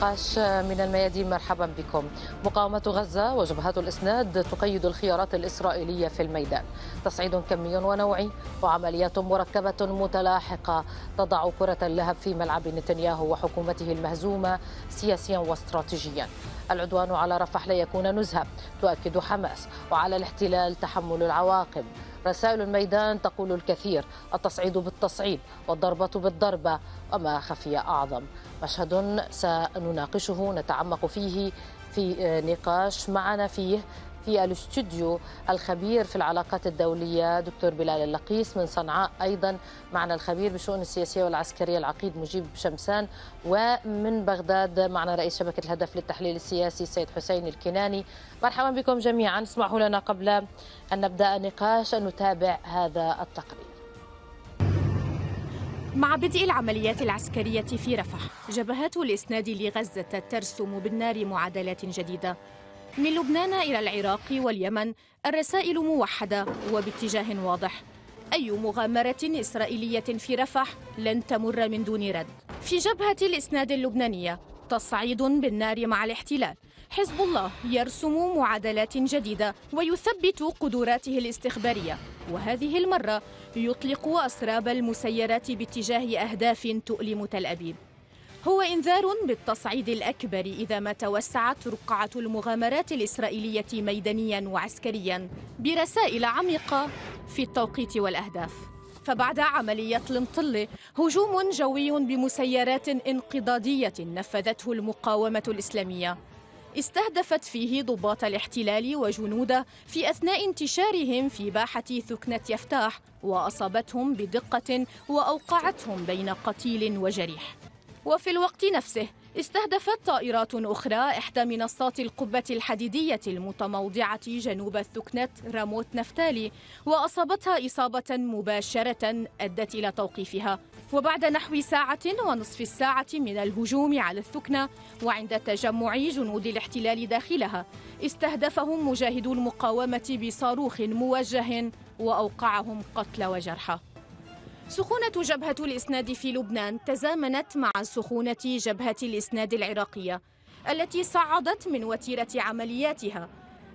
النقاش من الميادين مرحبا بكم مقاومة غزة وجبهات الإسناد تقيد الخيارات الإسرائيلية في الميدان تصعيد كمي ونوعي وعمليات مركبة متلاحقة تضع كرة اللهب في ملعب نتنياهو وحكومته المهزومة سياسيا واستراتيجيا العدوان على رفح ليكون نزهة تؤكد حماس وعلى الاحتلال تحمل العواقب رسائل الميدان تقول الكثير التصعيد بالتصعيد والضربة بالضربة وما خفي أعظم مشهد سنناقشه نتعمق فيه في نقاش معنا فيه في الاستوديو الخبير في العلاقات الدولية دكتور بلال اللقيس من صنعاء أيضا معنا الخبير بشؤون السياسية والعسكرية العقيد مجيب شمسان ومن بغداد معنا رئيس شبكة الهدف للتحليل السياسي السيد حسين الكناني مرحبا بكم جميعا اسمحوا لنا قبل أن نبدأ النقاش أن نتابع هذا التقرير مع بدء العمليات العسكرية في رفح جبهات الإسناد لغزة ترسم بالنار معادلات جديدة من لبنان إلى العراق واليمن الرسائل موحدة وباتجاه واضح أي مغامرة إسرائيلية في رفح لن تمر من دون رد في جبهة الإسناد اللبنانية تصعيد بالنار مع الاحتلال حزب الله يرسم معادلات جديدة ويثبت قدراته الاستخبارية وهذه المرة يطلق أسراب المسيرات باتجاه أهداف تؤلم تل أبيب هو انذار بالتصعيد الاكبر اذا ما توسعت رقعه المغامرات الاسرائيليه ميدانيا وعسكريا برسائل عميقه في التوقيت والاهداف فبعد عمليه المطله هجوم جوي بمسيرات انقضاضيه نفذته المقاومه الاسلاميه استهدفت فيه ضباط الاحتلال وجنوده في اثناء انتشارهم في باحه ثكنه يفتاح واصابتهم بدقه واوقعتهم بين قتيل وجريح وفي الوقت نفسه استهدفت طائرات أخرى إحدى منصات القبة الحديدية المتموضعة جنوب الثكنة راموت نفتالي وأصابتها إصابة مباشرة أدت إلى توقيفها وبعد نحو ساعة ونصف الساعة من الهجوم على الثكنة وعند تجمع جنود الاحتلال داخلها استهدفهم مجاهدو المقاومة بصاروخ موجه وأوقعهم قتل وجرحى سخونة جبهة الإسناد في لبنان تزامنت مع سخونة جبهة الإسناد العراقية التي صعدت من وتيرة عملياتها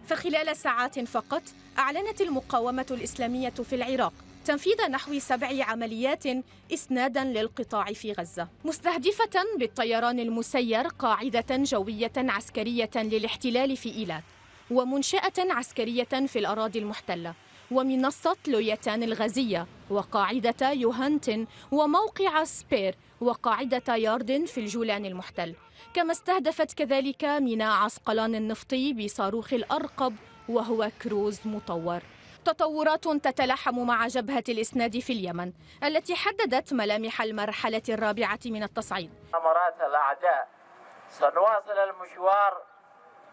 فخلال ساعات فقط أعلنت المقاومة الإسلامية في العراق تنفيذ نحو سبع عمليات إسنادا للقطاع في غزة مستهدفة بالطيران المسير قاعدة جوية عسكرية للاحتلال في إيلات ومنشأة عسكرية في الأراضي المحتلة ومنصة لويتان الغازية وقاعدة يوهانتن وموقع سبير وقاعدة ياردن في الجولان المحتل كما استهدفت كذلك ميناء عسقلان النفطي بصاروخ الأرقب وهو كروز مطور تطورات تتلاحم مع جبهة الإسناد في اليمن التي حددت ملامح المرحلة الرابعة من التصعيد ثمرات الأعداء سنواصل المشوار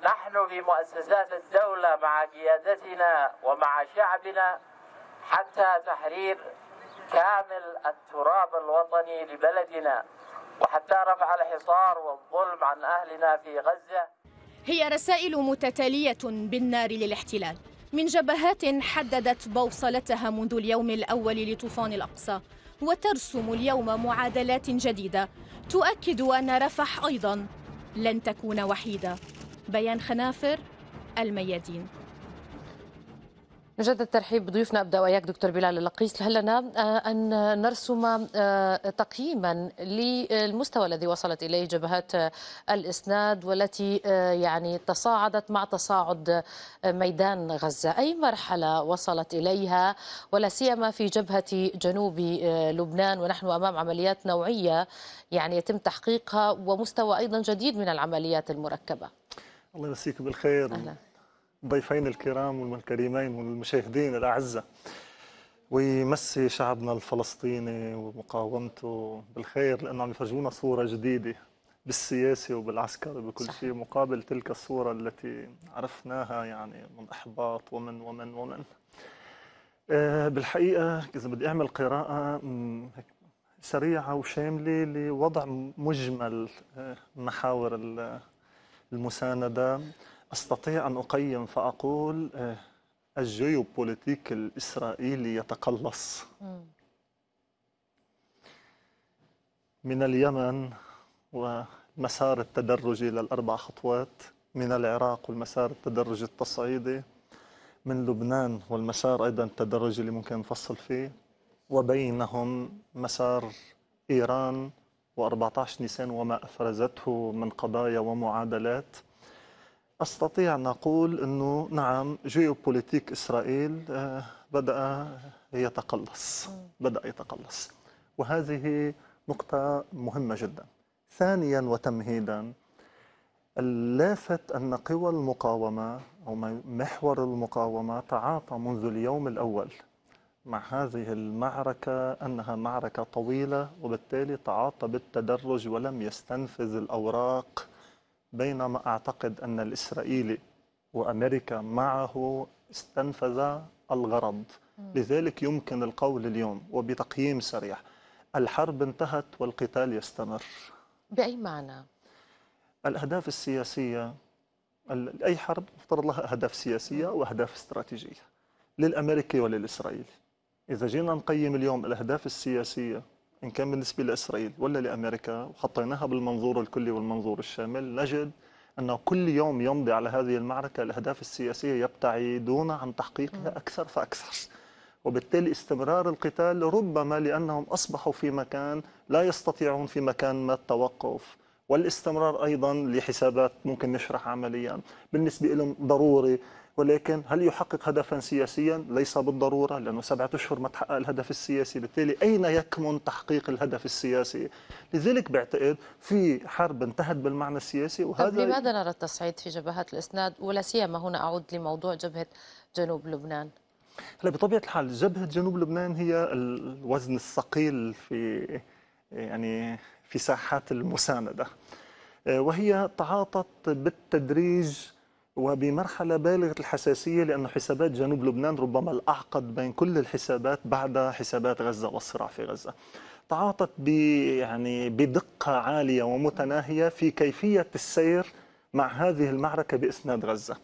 نحن في مؤسسات الدولة مع قيادتنا ومع شعبنا حتى تحرير كامل التراب الوطني لبلدنا وحتى رفع الحصار والظلم عن أهلنا في غزة هي رسائل متتالية بالنار للاحتلال من جبهات حددت بوصلتها منذ اليوم الأول لطوفان الأقصى وترسم اليوم معادلات جديدة تؤكد أن رفح أيضا لن تكون وحيدة بيان خنافر الميادين نجدد الترحيب بضيوفنا ابدا واياك دكتور بلال اللقيس هل لنا آه، ان نرسم آه، تقييما للمستوى الذي وصلت اليه جبهات آه، الاسناد والتي يعني تصاعدت مع تصاعد ميدان غزه، اي مرحله وصلت اليها ولا سيما في جبهه جنوب لبنان ونحن امام عمليات نوعيه يعني يتم تحقيقها ومستوى ايضا جديد من العمليات المركبه. الله يمسيك بالخير أهلا. ضيفين الكرام والكريمين والمشاهدين الأعزة ويمسي شعبنا الفلسطيني ومقاومته بالخير لانه عم يفرجونا صورة جديدة بالسياسة وبالعسكري وبكل شيء مقابل تلك الصورة التي عرفناها يعني من إحباط ومن ومن ومن آه، بالحقيقة إذا بدي أعمل قراءة سريعة وشاملة لوضع مجمل آه، محاور المساندة أستطيع أن أقيم فأقول آه، الجيوبوليتيك الإسرائيلي يتقلص من اليمن والمسار التدرجي للأربع خطوات من العراق والمسار التدرجي التصعيدي من لبنان والمسار أيضا التدرجي اللي ممكن نفصل فيه وبينهم مسار إيران و14 نيسان وما أفرزته من قضايا ومعادلات أستطيع أن أقول أنه نعم جيوبوليتيك إسرائيل آه، بدأ يتقلص بدأ يتقلص وهذه نقطة مهمة جدا ثانيا وتمهيدا اللافت أن قوى المقاومة أو محور المقاومة تعاطى منذ اليوم الأول مع هذه المعركة أنها معركة طويلة وبالتالي تعاطى بالتدرج ولم يستنفذ الأوراق بينما أعتقد أن الإسرائيلي وأمريكا معه استنفذ الغرض لذلك يمكن القول اليوم وبتقييم سريع الحرب انتهت والقتال يستمر بأي معنى؟ الأهداف السياسية أي حرب مفترض لها أهداف سياسية وأهداف استراتيجية للأمريكي وللإسرائيلي إذا جينا نقيم اليوم الأهداف السياسية إن كان بالنسبة لإسرائيل ولا لأمريكا وحطيناها بالمنظور الكلي والمنظور الشامل نجد أنه كل يوم يمضي على هذه المعركة الأهداف السياسية يبتعدون عن تحقيقها أكثر فأكثر وبالتالي استمرار القتال ربما لأنهم أصبحوا في مكان لا يستطيعون في مكان ما التوقف والاستمرار أيضا لحسابات ممكن نشرح عمليا بالنسبة لهم ضروري ولكن هل يحقق هدفا سياسيا؟ ليس بالضروره لانه سبعه اشهر ما تحقق الهدف السياسي، بالتالي اين يكمن تحقيق الهدف السياسي؟ لذلك بعتقد في حرب انتهت بالمعنى السياسي وهذا طب لماذا نرى التصعيد في جبهات الاسناد ولا سيما هنا اعود لموضوع جبهه جنوب لبنان؟ هلا بطبيعه الحال جبهه جنوب لبنان هي الوزن الثقيل في يعني في ساحات المسانده وهي تعاطت بالتدريج وبمرحلة بالغة الحساسية لأن حسابات جنوب لبنان ربما الأعقد بين كل الحسابات بعد حسابات غزة والصراع في غزة تعاطت ب يعني بدقة عالية ومتناهية في كيفية السير مع هذه المعركة بإسناد غزة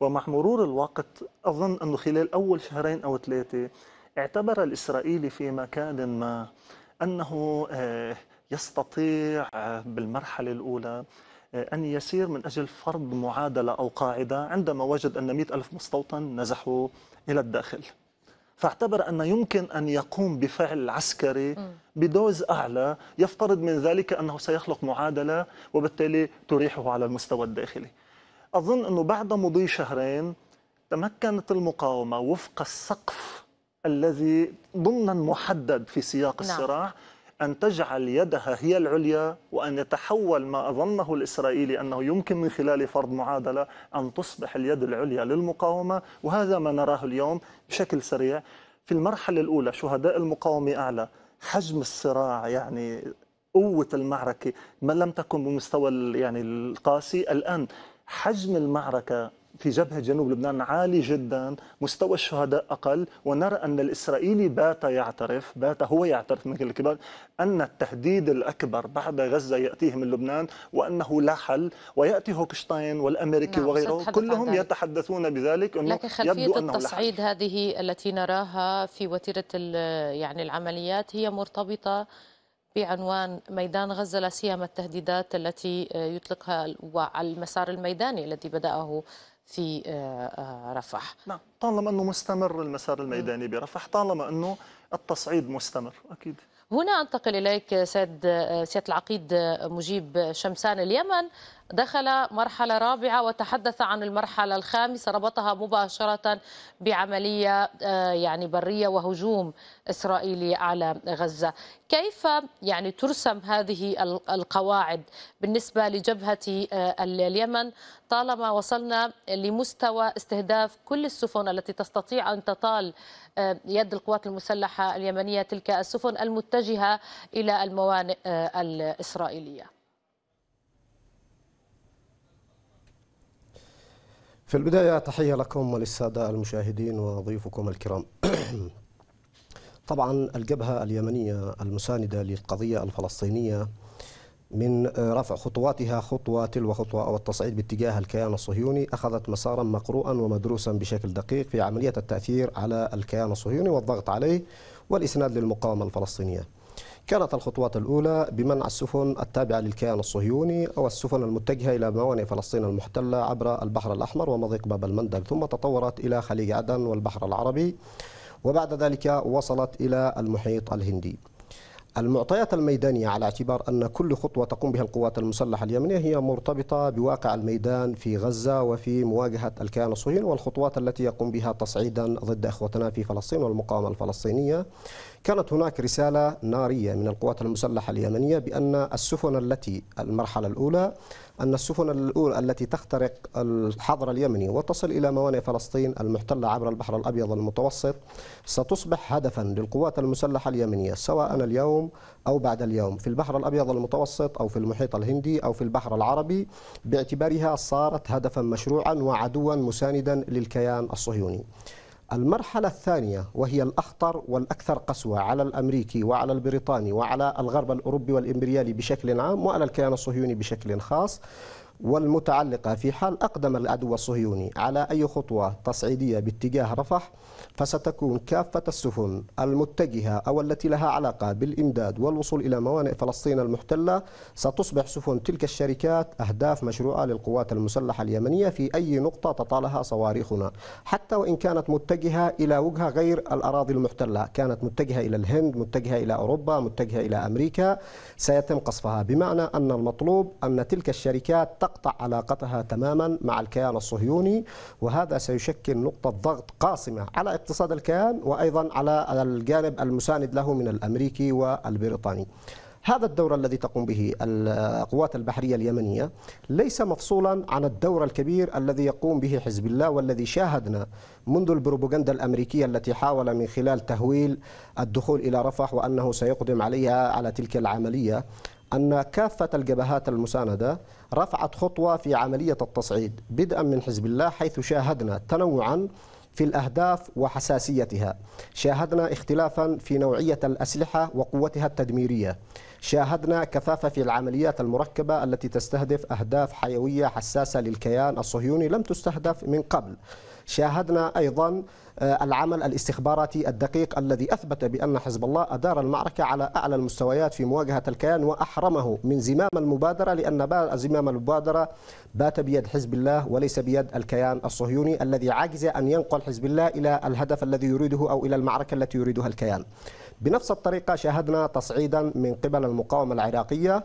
ومع مرور الوقت أظن أنه خلال أول شهرين أو ثلاثة اعتبر الإسرائيلي في مكان ما أنه آه، يستطيع آه، بالمرحلة الأولى آه، أن يسير من أجل فرض معادلة أو قاعدة عندما وجد أن 100 ألف مستوطن نزحوا إلى الداخل فاعتبر أن يمكن أن يقوم بفعل عسكري بدوز أعلى يفترض من ذلك أنه سيخلق معادلة وبالتالي تريحه على المستوى الداخلي أظن أنه بعد مضي شهرين تمكنت المقاومة وفق السقف الذي ضمنا محدد في سياق نعم. الصراع نعم. أن تجعل يدها هي العليا وأن يتحول ما أظنه الإسرائيلي أنه يمكن من خلال فرض معادلة أن تصبح اليد العليا للمقاومة وهذا ما نراه اليوم بشكل سريع في المرحلة الأولى شهداء المقاومة أعلى حجم الصراع يعني قوة المعركة ما لم تكن بمستوى يعني القاسي الآن حجم المعركة في جبهة جنوب لبنان عالي جدا مستوى الشهداء أقل ونرى أن الإسرائيلي بات يعترف بات هو يعترف من الكبار أن التهديد الأكبر بعد غزة يأتيه من لبنان وأنه لا حل ويأتي هوكشتاين والأمريكي نعم وغيره كلهم يتحدثون بذلك أنه لكن خلفية يبدو أنه التصعيد لا حل. هذه التي نراها في وتيرة يعني العمليات هي مرتبطة بعنوان ميدان غزة لا سيما التهديدات التي يطلقها على المسار الميداني الذي بدأه في آه، آه، رفح نعم طالما أنه مستمر المسار الميداني برفح طالما أنه التصعيد مستمر أكيد هنا أنتقل إليك سيد آه، سيادة العقيد مجيب شمسان اليمن دخل مرحلة رابعة وتحدث عن المرحلة الخامسة ربطها مباشرة بعملية آه، يعني برية وهجوم إسرائيلي على غزة كيف يعني ترسم هذه القواعد بالنسبة لجبهة آه، اليمن طالما وصلنا لمستوى استهداف كل السفن التي تستطيع أن تطال آه، يد القوات المسلحة اليمنية تلك السفن المتجهة إلى الموانئ الإسرائيلية في البداية تحية لكم وللسادة المشاهدين وضيوفكم الكرام طبعا الجبهة اليمنية المساندة للقضية الفلسطينية من رفع خطواتها خطوة تلو خطوة أو التصعيد باتجاه الكيان الصهيوني أخذت مسارا مقروءا ومدروسا بشكل دقيق في عملية التأثير على الكيان الصهيوني والضغط عليه والإسناد للمقاومة الفلسطينية كانت الخطوات الأولى بمنع السفن التابعة للكيان الصهيوني أو السفن المتجهة إلى موانئ فلسطين المحتلة عبر البحر الأحمر ومضيق باب المندب ثم تطورت إلى خليج عدن والبحر العربي وبعد ذلك وصلت إلى المحيط الهندي المعطيات الميدانية على اعتبار أن كل خطوة تقوم بها القوات المسلحة اليمنية هي مرتبطة بواقع الميدان في غزة وفي مواجهة الكيان الصهيوني والخطوات التي يقوم بها تصعيدا ضد إخوتنا في فلسطين والمقاومة الفلسطينية كانت هناك رسالة نارية من القوات المسلحة اليمنية بأن السفن التي المرحلة الأولى أن السفن الأولى التي تخترق الحظر اليمني وتصل إلى موانئ فلسطين المحتلة عبر البحر الأبيض المتوسط ستصبح هدفا للقوات المسلحة اليمنية سواء اليوم أو بعد اليوم في البحر الأبيض المتوسط أو في المحيط الهندي أو في البحر العربي باعتبارها صارت هدفا مشروعا وعدوا مساندا للكيان الصهيوني المرحلة الثانية وهي الأخطر والأكثر قسوة على الأمريكي وعلى البريطاني وعلى الغرب الأوروبي والإمبريالي بشكل عام وعلى الكيان الصهيوني بشكل خاص والمتعلقة في حال أقدم العدو الصهيوني على أي خطوة تصعيدية باتجاه رفح فستكون كافة السفن المتجهة أو التي لها علاقة بالإمداد والوصول إلى موانئ فلسطين المحتلة ستصبح سفن تلك الشركات أهداف مشروعة للقوات المسلحة اليمنية في أي نقطة تطالها صواريخنا حتى وإن كانت متجهة إلى وجهة غير الأراضي المحتلة كانت متجهة إلى الهند متجهة إلى أوروبا متجهة إلى أمريكا سيتم قصفها بمعنى أن المطلوب أن تلك الشركات تقطع علاقتها تماما مع الكيان الصهيوني وهذا سيشكل نقطة ضغط قاصمة على الاقتصاد الكيان وأيضا على الجانب المساند له من الأمريكي والبريطاني هذا الدور الذي تقوم به القوات البحرية اليمنية ليس مفصولا عن الدور الكبير الذي يقوم به حزب الله والذي شاهدنا منذ البروبوغندا الأمريكية التي حاول من خلال تهويل الدخول إلى رفح وأنه سيقدم عليها على تلك العملية أن كافة الجبهات المساندة رفعت خطوة في عملية التصعيد بدءا من حزب الله حيث شاهدنا تنوعا في الأهداف وحساسيتها شاهدنا اختلافا في نوعية الأسلحة وقوتها التدميرية شاهدنا كثافة في العمليات المركبة التي تستهدف أهداف حيوية حساسة للكيان الصهيوني لم تستهدف من قبل شاهدنا أيضا آه، العمل الاستخباراتي الدقيق الذي أثبت بأن حزب الله أدار المعركة على أعلى المستويات في مواجهة الكيان وأحرمه من زمام المبادرة لأن زمام المبادرة بات بيد حزب الله وليس بيد الكيان الصهيوني الذي عجز أن ينقل حزب الله إلى الهدف الذي يريده أو إلى المعركة التي يريدها الكيان بنفس الطريقة شاهدنا تصعيدا من قبل المقاومة العراقية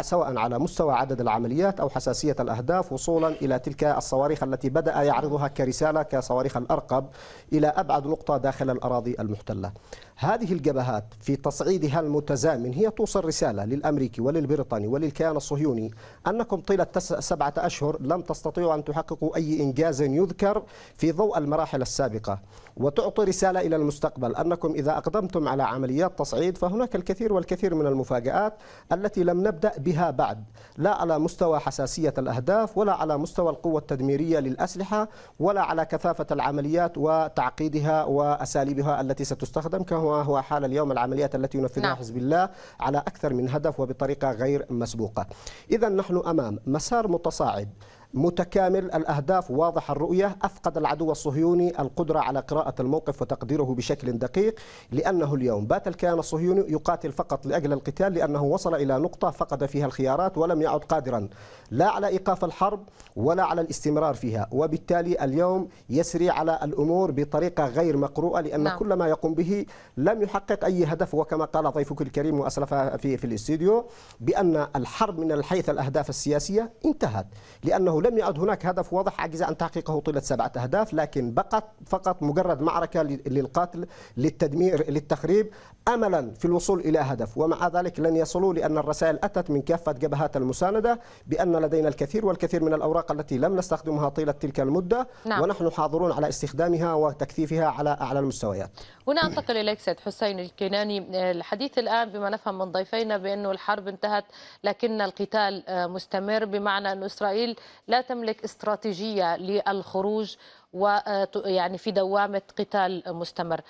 سواء على مستوى عدد العمليات أو حساسية الأهداف وصولا إلى تلك الصواريخ التي بدأ يعرضها كرسالة كصواريخ الأرقب إلى أبعد نقطة داخل الأراضي المحتلة هذه الجبهات في تصعيدها المتزامن هي توصل رسالة للأمريكي وللبريطاني وللكيان الصهيوني أنكم طيلة سبعة أشهر لم تستطيعوا أن تحققوا أي إنجاز يذكر في ضوء المراحل السابقة وتعطي رسالة إلى المستقبل أنكم إذا أقدمتم على عمليات تصعيد فهناك الكثير والكثير من المفاجآت التي لم نبدأ بها بعد لا على مستوى حساسية الأهداف ولا على مستوى القوة التدميرية للأسلحة ولا على كثافة العمليات وتعقيدها وأساليبها التي ستستخدم كهنا هو حال اليوم العمليات التي ينفذها نعم. حزب الله على أكثر من هدف وبطريقة غير مسبوقة إذا نحن أمام مسار متصاعد متكامل الأهداف واضح الرؤية أفقد العدو الصهيوني القدرة على قراءة الموقف وتقديره بشكل دقيق لأنه اليوم بات الكيان الصهيوني يقاتل فقط لأجل القتال لأنه وصل إلى نقطة فقد فيها الخيارات ولم يعد قادرا لا على إيقاف الحرب ولا على الاستمرار فيها وبالتالي اليوم يسري على الأمور بطريقة غير مقروءة لأن نعم. كل ما يقوم به لم يحقق أي هدف وكما قال ضيفك الكريم وأسلف في, في الاستديو بأن الحرب من حيث الأهداف السياسية انتهت لأنه ولم يعد هناك هدف واضح عجز أن تحقيقه طيلة سبعة أهداف لكن بقت فقط مجرد معركة للقتل للتدمير للتخريب أملا في الوصول إلى هدف ومع ذلك لن يصلوا لأن الرسائل أتت من كافة جبهات المساندة بأن لدينا الكثير والكثير من الأوراق التي لم نستخدمها طيلة تلك المدة نعم. ونحن حاضرون على استخدامها وتكثيفها على أعلى المستويات هنا أنتقل إليك سيد حسين الكناني الحديث الآن بما نفهم من ضيفينا بأنه الحرب انتهت لكن القتال مستمر بمعنى أن إسرائيل لا لا تملك استراتيجية للخروج ويعني آه، في دوامة قتال مستمر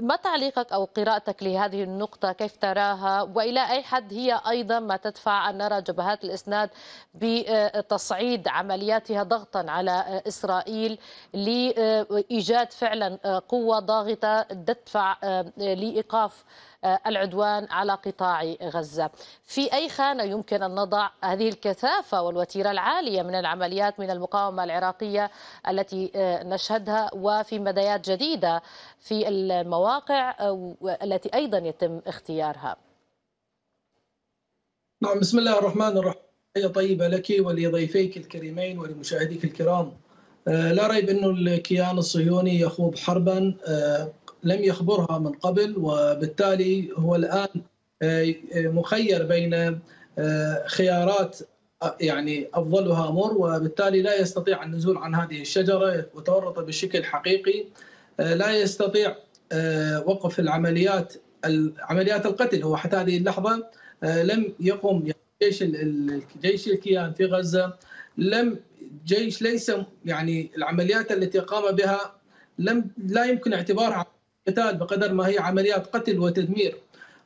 ما تعليقك أو قراءتك لهذه النقطة كيف تراها وإلى أي حد هي أيضا ما تدفع أن نرى جبهات الإسناد بتصعيد آه، عملياتها ضغطا على آه، إسرائيل لإيجاد فعلا قوة ضاغطة تدفع لإيقاف آه، العدوان على قطاع غزة في أي خانة يمكن أن نضع هذه الكثافة والوتيرة العالية من العمليات من المقاومة العراقية التي آه، نشهدها وفي مدايات جديدة في المواقع آه، التي أيضا يتم اختيارها نعم بسم الله الرحمن الرحيم طيبة لك ولضيفيك الكريمين ولمشاهديك الكرام لا ريب أن الكيان الصهيوني يخوض حربا لم يخبرها من قبل وبالتالي هو الان آه، آه، مخير بين آه، خيارات يعني افضلها امر وبالتالي لا يستطيع النزول عن هذه الشجره وتورط بشكل حقيقي لا يستطيع وقف العمليات عمليات القتل هو حتى هذه اللحظه لم يقم يعني جيش جيش الكيان في غزه لم جيش ليس يعني العمليات التي قام بها لم لا يمكن اعتبارها قتال بقدر ما هي عمليات قتل وتدمير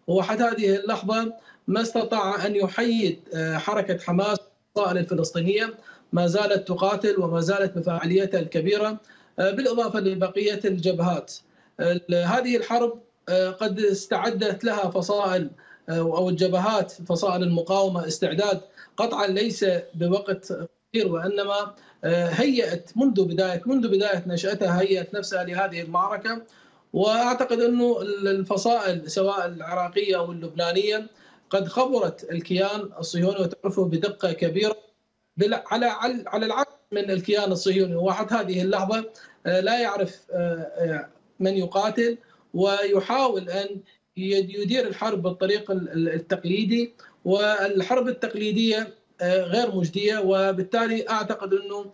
وحتى هذه اللحظة ما استطاع أن يحيد آه، حركة حماس الفصائل الفلسطينية ما زالت تقاتل وما زالت بفعاليتها الكبيرة آه، بالإضافة لبقية الجبهات هذه الحرب آه، قد استعدت لها فصائل أو الجبهات فصائل المقاومة استعداد قطعا ليس بوقت كثير وإنما هيئت منذ بداية منذ بداية نشأتها هيئت نفسها لهذه المعركة واعتقد انه الفصائل سواء العراقيه او اللبنانيه قد خبرت الكيان الصهيوني وتعرفه بدقه كبيره على على العكس من الكيان الصهيوني وحتى هذه اللحظه آه، لا يعرف آه، آه، من يقاتل ويحاول ان يدير الحرب بالطريق التقليدي والحرب التقليديه غير مجديه وبالتالي اعتقد انه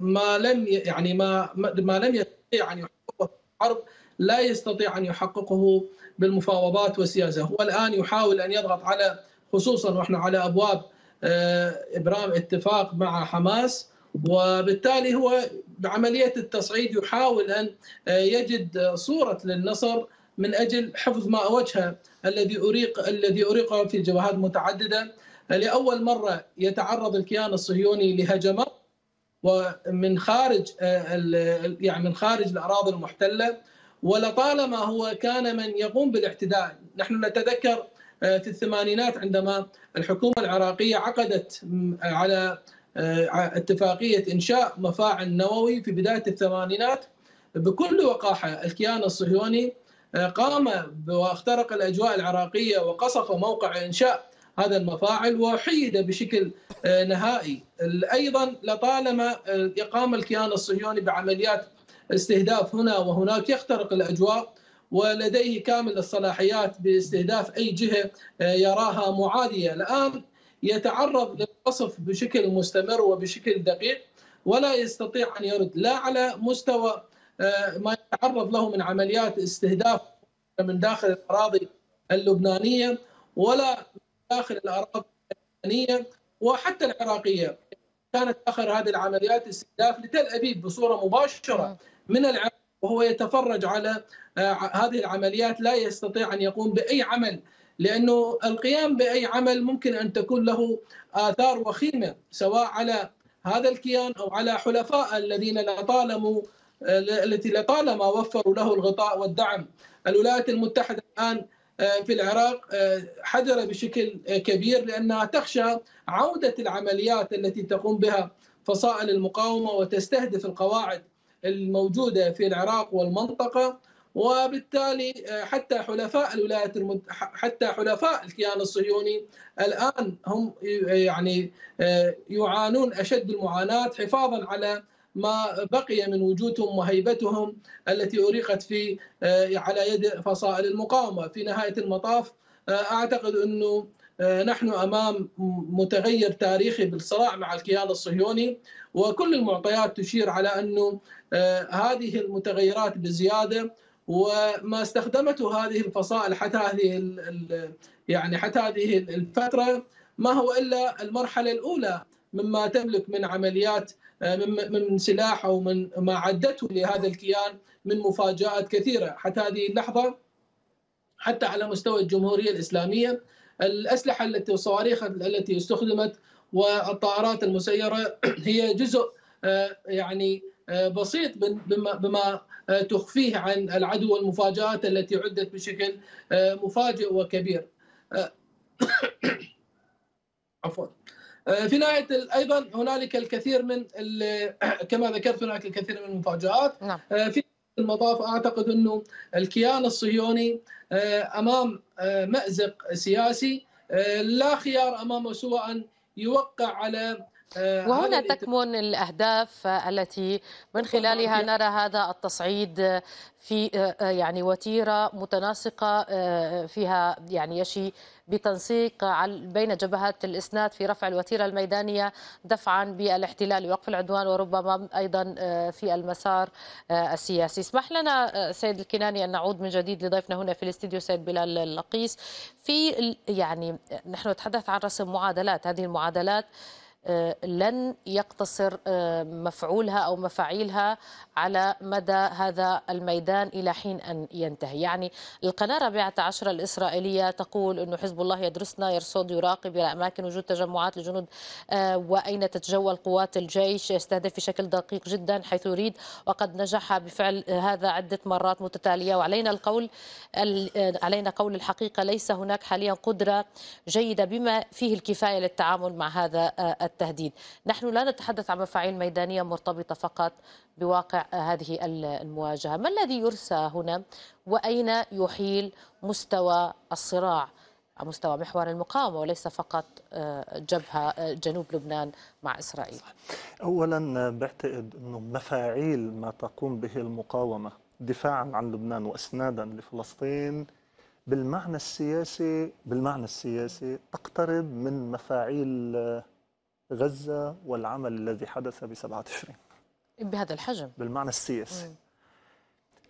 ما لم يعني ما ما لم يستطيع ان يعني الحرب لا يستطيع ان يحققه بالمفاوضات والسياسه، هو الان يحاول ان يضغط على خصوصا واحنا على ابواب آه، ابرام اتفاق مع حماس وبالتالي هو بعمليه التصعيد يحاول ان آه، يجد صوره للنصر من اجل حفظ ماء وجهه الذي اريق الذي اريقه في جبهات متعدده لاول مره يتعرض الكيان الصهيوني لهجمات ومن خارج آه، يعني من خارج الاراضي المحتله ولطالما هو كان من يقوم بالاعتداء، نحن نتذكر آه، في الثمانينات عندما الحكومه العراقيه عقدت على آه، اتفاقيه انشاء مفاعل نووي في بدايه الثمانينات بكل وقاحه الكيان الصهيوني قام واخترق الاجواء العراقيه وقصف موقع انشاء هذا المفاعل وحيد بشكل آه، نهائي ايضا لطالما آه، اقام الكيان الصهيوني بعمليات استهداف هنا وهناك يخترق الاجواء ولديه كامل الصلاحيات باستهداف اي جهه آه، يراها معاديه الان يتعرض للقصف بشكل مستمر وبشكل دقيق ولا يستطيع ان يرد لا على مستوى ما يتعرض له من عمليات استهداف من داخل الاراضي اللبنانيه ولا داخل الاراضي الفلسطينيه وحتى العراقيه كانت اخر هذه العمليات استهداف لتل ابيب بصوره مباشره من العراق وهو يتفرج على آه، هذه العمليات لا يستطيع ان يقوم باي عمل لانه القيام باي عمل ممكن ان تكون له اثار وخيمه سواء على هذا الكيان او على حلفاء الذين لطالما آه، التي لطالما وفروا له الغطاء والدعم الولايات المتحده الان آه، في العراق حذرة آه، بشكل آه، كبير لأنها تخشى عودة العمليات التي تقوم بها فصائل المقاومة وتستهدف القواعد الموجودة في العراق والمنطقة وبالتالي حتى حلفاء الولايات المت... حتى حلفاء الكيان الصهيوني الان هم يعني يعانون اشد المعاناه حفاظا على ما بقي من وجودهم وهيبتهم التي أريقت في آه، على يد فصائل المقاومة في نهاية المطاف آه، أعتقد أنه آه، نحن امام متغير تاريخي بالصراع مع الكيان الصهيوني وكل المعطيات تشير على انه هذه المتغيرات بزياده وما استخدمته هذه الفصائل حتى هذه يعني حتى هذه الفتره ما هو الا المرحله الاولى مما تملك من عمليات آه، من سلاح او من ما عدته لهذا الكيان من مفاجات كثيره حتى هذه اللحظه حتى على مستوى الجمهوريه الاسلاميه الاسلحه التي والصواريخ التي استخدمت والطائرات المسيره هي جزء آه، يعني آه، بسيط بما بما تخفيه عن العدو والمفاجات التي عدت بشكل مفاجئ وكبير عفوا آه، في نهايه ايضا هنالك الكثير من كما ذكرت هناك الكثير من المفاجات نعم. آه، في المطاف اعتقد انه الكيان الصهيوني آه، امام مازق سياسي لا خيار امامه سوى ان يوقع على آه، وهنا تكمن الاهداف التي من خلالها نرى هذا التصعيد آه، في آه، يعني وتيره متناسقه فيها يعني يشي بتنسيق بين جبهات الاسناد في رفع الوتيره الميدانيه دفعا بالاحتلال ووقف العدوان وربما ايضا في المسار السياسي. اسمح لنا سيد الكناني ان نعود من جديد لضيفنا هنا في الاستديو سيد بلال اللقيس في يعني نحن نتحدث عن رسم معادلات هذه المعادلات آه، لن يقتصر آه، مفعولها او مفاعيلها على مدى هذا الميدان الى حين ان ينتهي، يعني القناه الرابعه عشره الاسرائيليه تقول انه حزب الله يدرسنا يرصد يراقب الى اماكن وجود تجمعات الجنود آه، واين تتجول قوات الجيش يستهدف بشكل دقيق جدا حيث يريد وقد نجح بفعل هذا عده مرات متتاليه وعلينا القول علينا قول الحقيقه ليس هناك حاليا قدره جيده بما فيه الكفايه للتعامل مع هذا التهديد نحن لا نتحدث عن مفاعيل ميدانية مرتبطة فقط بواقع هذه المواجهة ما الذي يرسى هنا وأين يحيل مستوى الصراع على مستوى محور المقاومة وليس فقط آه، جبهة آه، جنوب لبنان مع إسرائيل أولا آه، بعتقد أنه مفاعيل ما تقوم به المقاومة دفاعا عن لبنان وإسنادا لفلسطين بالمعنى السياسي بالمعنى السياسي تقترب من مفاعيل غزة والعمل الذي حدث ب 7 تشرين بهذا الحجم بالمعنى السياسي مم.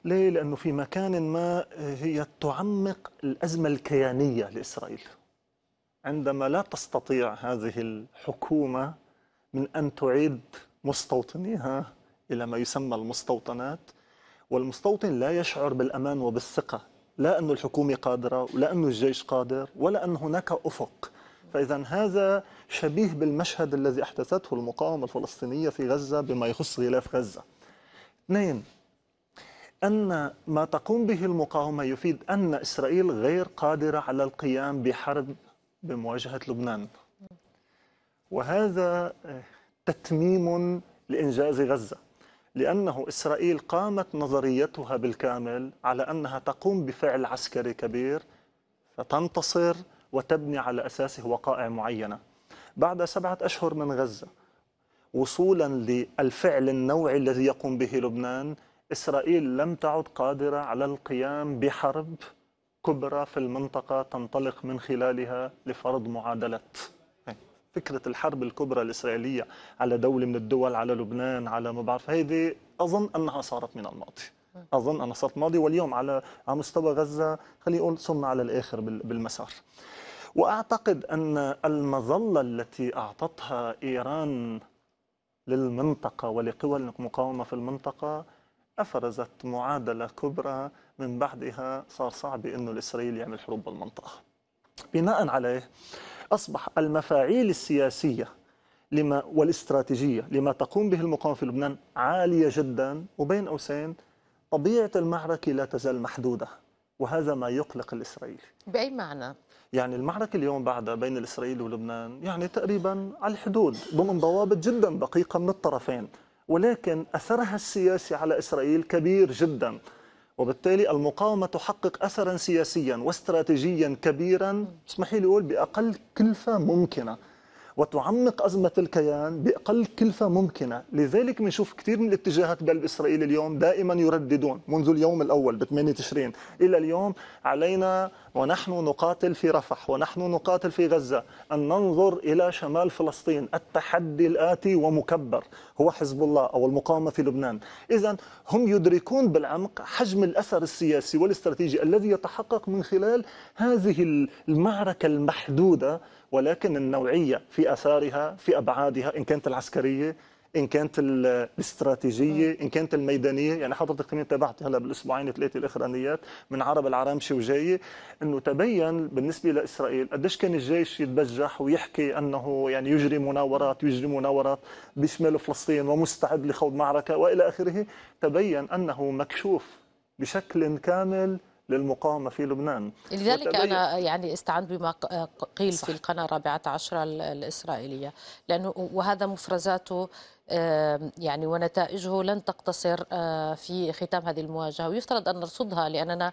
ليه؟ لأنه في مكان ما هي تعمق الأزمة الكيانية لإسرائيل عندما لا تستطيع هذه الحكومة من أن تعيد مستوطنيها إلى ما يسمى المستوطنات والمستوطن لا يشعر بالأمان وبالثقة لا أن الحكومة قادرة ولا أن الجيش قادر ولا أن هناك أفق فإذا هذا شبيه بالمشهد الذي أحدثته المقاومة الفلسطينية في غزة بما يخص غلاف غزة اثنين أن ما تقوم به المقاومة يفيد أن إسرائيل غير قادرة على القيام بحرب بمواجهة لبنان وهذا آه، تتميم لإنجاز غزة لأنه إسرائيل قامت نظريتها بالكامل على أنها تقوم بفعل عسكري كبير فتنتصر وتبني على أساسه وقائع معينة بعد سبعة أشهر من غزة وصولا للفعل النوعي الذي يقوم به لبنان إسرائيل لم تعد قادرة على القيام بحرب كبرى في المنطقة تنطلق من خلالها لفرض معادلة فكرة الحرب الكبرى الإسرائيلية على دولة من الدول على لبنان على ما بعرف هذه أظن أنها صارت من الماضي أظن أنها صارت ماضي واليوم على على مستوى غزة خلينا نقول صرنا على الآخر بالمسار واعتقد ان المظله التي اعطتها ايران للمنطقه ولقوى المقاومه في المنطقه افرزت معادله كبرى من بعدها صار صعب انه الاسرائيلي يعمل حروب بالمنطقه. بناء عليه اصبح المفاعيل السياسيه لما والاستراتيجيه لما تقوم به المقاومه في لبنان عاليه جدا وبين قوسين طبيعه المعركه لا تزال محدوده وهذا ما يقلق الاسرائيلي. باي معنى؟ يعني المعركة اليوم بعدها بين الإسرائيل ولبنان يعني تقريبا على الحدود ضمن ضوابط جدا دقيقة من الطرفين ولكن أثرها السياسي على إسرائيل كبير جدا وبالتالي المقاومة تحقق أثرا سياسيا واستراتيجيا كبيرا اسمحي لي أقول بأقل كلفة ممكنة وتعمق أزمة الكيان بأقل كلفة ممكنة لذلك بنشوف كثير من الاتجاهات إسرائيل اليوم دائما يرددون منذ اليوم الأول ب 8 تشرين إلى اليوم علينا ونحن نقاتل في رفح ونحن نقاتل في غزة أن ننظر إلى شمال فلسطين التحدي الآتي ومكبر هو حزب الله أو المقاومة في لبنان إذا هم يدركون بالعمق حجم الأثر السياسي والاستراتيجي الذي يتحقق من خلال هذه المعركة المحدودة ولكن النوعيه في اثارها في ابعادها ان كانت العسكريه ان كانت الاستراتيجيه ان كانت الميدانيه يعني حضرتك كمان تابعت هلا بالاسبوعين ثلاثه الاخرانيات من عرب العرامشه وجايه انه تبين بالنسبه لاسرائيل قديش كان الجيش يتبجح ويحكي انه يعني يجري مناورات يجري مناورات بشمال فلسطين ومستعد لخوض معركه والى اخره تبين انه مكشوف بشكل كامل للمقاومة في لبنان لذلك أنا يعني استعنت بما قيل صح. في القناة الرابعة عشر الإسرائيلية لأنه وهذا مفرزاته يعني ونتائجه لن تقتصر آه، في ختام هذه المواجهة ويفترض أن نرصدها لأننا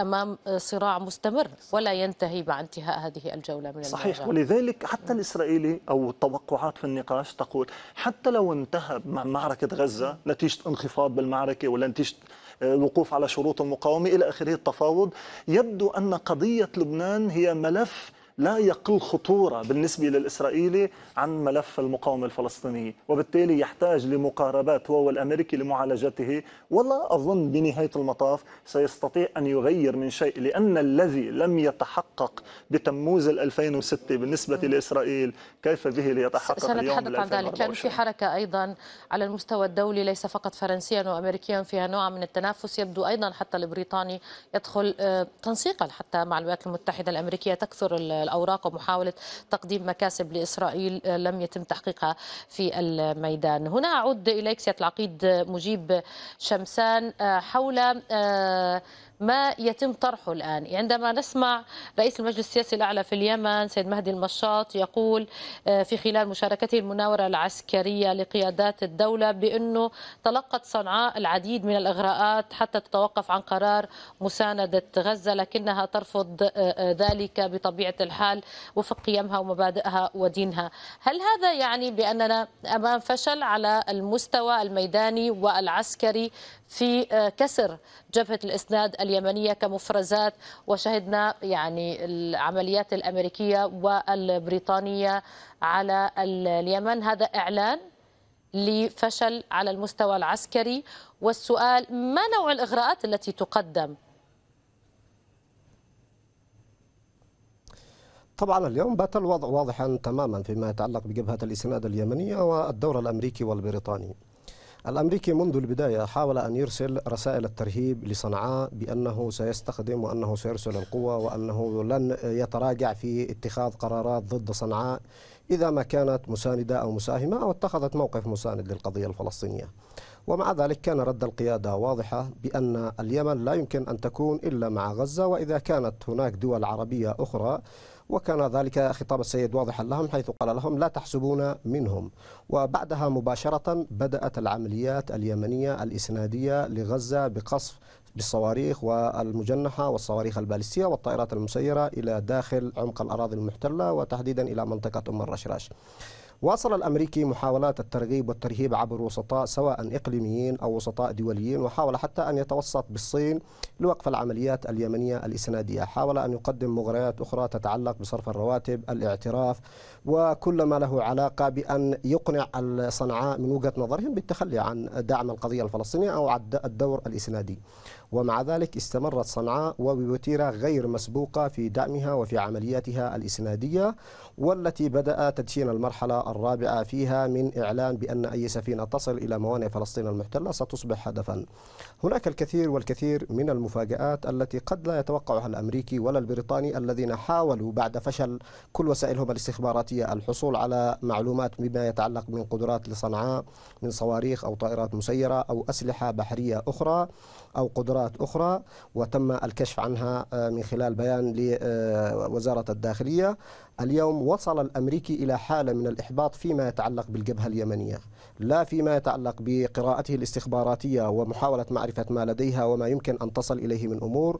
امام صراع مستمر ولا ينتهي مع انتهاء هذه الجوله من المواجهة صحيح ولذلك حتى الاسرائيلي او التوقعات في النقاش تقول حتى لو انتهى مع معركه غزه نتيجه انخفاض بالمعركه ولا نتيجه الوقوف على شروط المقاومة إلى آخره التفاوض يبدو أن قضية لبنان هي ملف لا يقل خطورة بالنسبة للإسرائيلي عن ملف المقاومة الفلسطينية وبالتالي يحتاج لمقاربات هو والأمريكي لمعالجته ولا أظن بنهاية المطاف سيستطيع أن يغير من شيء لأن الذي لم يتحقق بتموز 2006 بالنسبة لإسرائيل كيف به ليتحقق سنتحدث اليوم عن ذلك لأن في حركة أيضا على المستوى الدولي ليس فقط فرنسيا وأمريكيا فيها نوع من التنافس يبدو أيضا حتى البريطاني يدخل آه، تنسيقا حتى مع الولايات المتحدة الأمريكية تكثر الأوراق ومحاولة تقديم مكاسب لإسرائيل آه، لم يتم تحقيقها في الميدان هنا أعود إليك سيادة العقيد مجيب شمسان آه، حول آه، ما يتم طرحه الآن عندما نسمع رئيس المجلس السياسي الأعلى في اليمن سيد مهدي المشاط يقول آه، في خلال مشاركته المناورة العسكرية لقيادات الدولة بأنه تلقت صنعاء العديد من الإغراءات حتى تتوقف عن قرار مساندة غزة لكنها ترفض آه، آه، ذلك بطبيعة الحال وفق قيمها ومبادئها ودينها هل هذا يعني بأننا أمام فشل على المستوى الميداني والعسكري في آه، كسر جبهة الإسناد اليمنية كمفرزات وشهدنا يعني العمليات الأمريكية والبريطانية على اليمن هذا إعلان لفشل على المستوى العسكري والسؤال ما نوع الإغراءات التي تقدم طبعا اليوم بات الوضع واضحا تماما فيما يتعلق بجبهة الإسناد اليمنية والدور الأمريكي والبريطاني الأمريكي منذ البداية حاول أن يرسل رسائل الترهيب لصنعاء بأنه سيستخدم وأنه سيرسل القوة وأنه لن يتراجع في اتخاذ قرارات ضد صنعاء إذا ما كانت مساندة أو مساهمة أو اتخذت موقف مساند للقضية الفلسطينية ومع ذلك كان رد القيادة واضحة بأن اليمن لا يمكن أن تكون إلا مع غزة وإذا كانت هناك دول عربية أخرى وكان ذلك خطاب السيد واضحا لهم حيث قال لهم لا تحسبون منهم وبعدها مباشرة بدأت العمليات اليمنية الإسنادية لغزة بقصف بالصواريخ والمجنحة والصواريخ البالستية والطائرات المسيرة إلى داخل عمق الأراضي المحتلة وتحديدا إلى منطقة أم الرشراش واصل الامريكي محاولات الترغيب والترهيب عبر وسطاء سواء اقليميين او وسطاء دوليين وحاول حتى ان يتوسط بالصين لوقف العمليات اليمنيه الاسناديه، حاول ان يقدم مغريات اخرى تتعلق بصرف الرواتب، الاعتراف وكل ما له علاقه بان يقنع صنعاء من وجهه نظرهم بالتخلي عن دعم القضيه الفلسطينيه او الدور الاسنادي. ومع ذلك استمرت صنعاء وبوتيرة غير مسبوقة في دعمها وفي عملياتها الإسنادية والتي بدأ تدشين المرحلة الرابعة فيها من إعلان بأن أي سفينة تصل إلى موانئ فلسطين المحتلة ستصبح هدفا هناك الكثير والكثير من المفاجآت التي قد لا يتوقعها الأمريكي ولا البريطاني الذين حاولوا بعد فشل كل وسائلهم الاستخباراتية الحصول على معلومات بما يتعلق من قدرات لصنعاء من صواريخ أو طائرات مسيرة أو أسلحة بحرية أخرى أو قدرات أخرى وتم الكشف عنها آه، من خلال بيان لوزارة الداخلية اليوم وصل الأمريكي إلى حالة من الإحباط فيما يتعلق بالجبهة اليمنية لا فيما يتعلق بقراءته الاستخباراتية ومحاولة معرفة ما لديها وما يمكن أن تصل إليه من أمور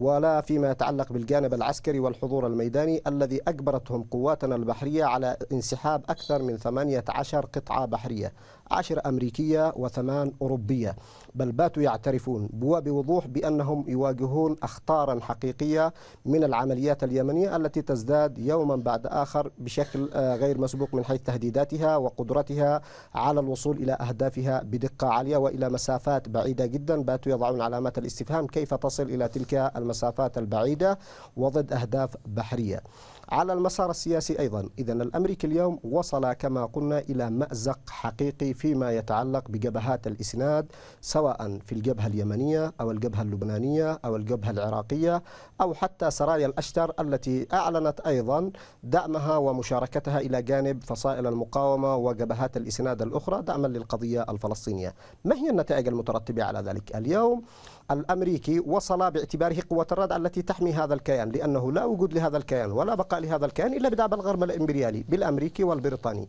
ولا فيما يتعلق بالجانب العسكري والحضور الميداني الذي أجبرتهم قواتنا البحرية على انسحاب أكثر من 18 قطعة بحرية عشر أمريكية وثمان أوروبية بل باتوا يعترفون وبوضوح بأنهم يواجهون أخطارا حقيقية من العمليات اليمنية التي تزداد يوما بعد آخر بشكل آه، غير مسبوق من حيث تهديداتها وقدرتها على الوصول إلى أهدافها بدقة عالية وإلى مسافات بعيدة جدا باتوا يضعون علامات الاستفهام كيف تصل إلى تلك المسافات المسافات البعيدة وضد أهداف بحرية على المسار السياسي أيضا إذا الأمريكي اليوم وصل كما قلنا إلى مأزق حقيقي فيما يتعلق بجبهات الإسناد سواء في الجبهة اليمنية أو الجبهة اللبنانية أو الجبهة العراقية أو حتى سرايا الأشتر التي أعلنت أيضا دعمها ومشاركتها إلى جانب فصائل المقاومة وجبهات الإسناد الأخرى دعما للقضية الفلسطينية ما هي النتائج المترتبة على ذلك اليوم الأمريكي وصل باعتباره قوة الردع التي تحمي هذا الكيان لأنه لا وجود لهذا الكيان ولا بقاء لهذا الكيان إلا بدعم الغرب الإمبريالي بالأمريكي والبريطاني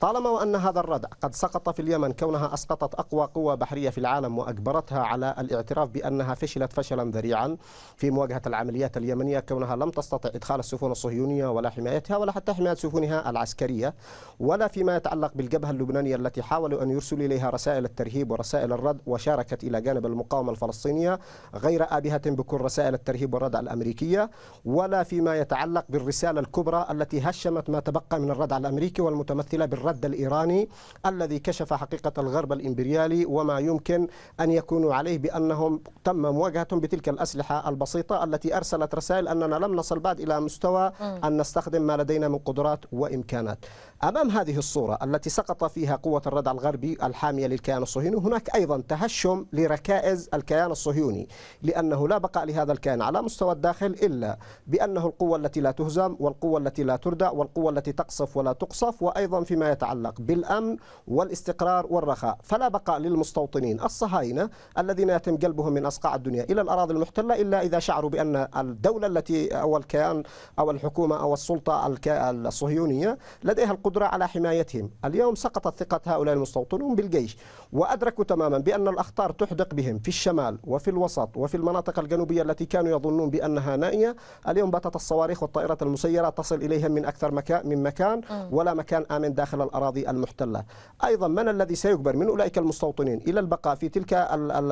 طالما وأن هذا الردع قد سقط في اليمن كونها أسقطت أقوى قوة بحرية في العالم وأجبرتها على الاعتراف بأنها فشلت فشلا ذريعا في مواجهة العمليات اليمنية كونها لم تستطع إدخال السفن الصهيونية ولا حمايتها ولا حتى حماية سفنها العسكرية ولا فيما يتعلق بالجبهة اللبنانية التي حاولوا أن يرسلوا إليها رسائل الترهيب ورسائل الرد وشاركت إلى جانب المقاومة الفلسطينية غير آبهة بكل رسائل الترهيب والردع الأمريكية ولا فيما يتعلق بالرسالة الكبرى التي هشمت ما تبقى من الردع الأمريكي والمتمثلة بال الرد الإيراني الذي كشف حقيقة الغرب الإمبريالي وما يمكن أن يكونوا عليه بأنهم تم مواجهتهم بتلك الأسلحة البسيطة التي أرسلت رسائل أننا لم نصل بعد إلى مستوى أن نستخدم ما لدينا من قدرات وإمكانات أمام هذه الصورة التي سقط فيها قوة الردع الغربي الحامية للكيان الصهيوني هناك أيضا تهشم لركائز الكيان الصهيوني لأنه لا بقاء لهذا الكيان على مستوى الداخل إلا بأنه القوة التي لا تهزم والقوة التي لا تردع والقوة التي تقصف ولا تقصف وأيضا فيما يتعلق بالأمن والاستقرار والرخاء فلا بقاء للمستوطنين الصهاينة الذين يتم قلبهم من أصقاع الدنيا إلى الأراضي المحتلة إلا إذا شعروا بأن الدولة التي أو الكيان أو الحكومة أو السلطة الصهيونية لديها القدرة على حمايتهم اليوم سقطت ثقة هؤلاء المستوطنون بالجيش وأدركوا تماما بأن الأخطار تحدق بهم في الشمال وفي الوسط وفي المناطق الجنوبية التي كانوا يظنون بأنها نائية اليوم باتت الصواريخ والطائرات المسيرة تصل إليهم من أكثر مكان من مكان ولا مكان آمن داخل الأراضي المحتلة أيضا من الذي سيجبر من أولئك المستوطنين إلى البقاء في تلك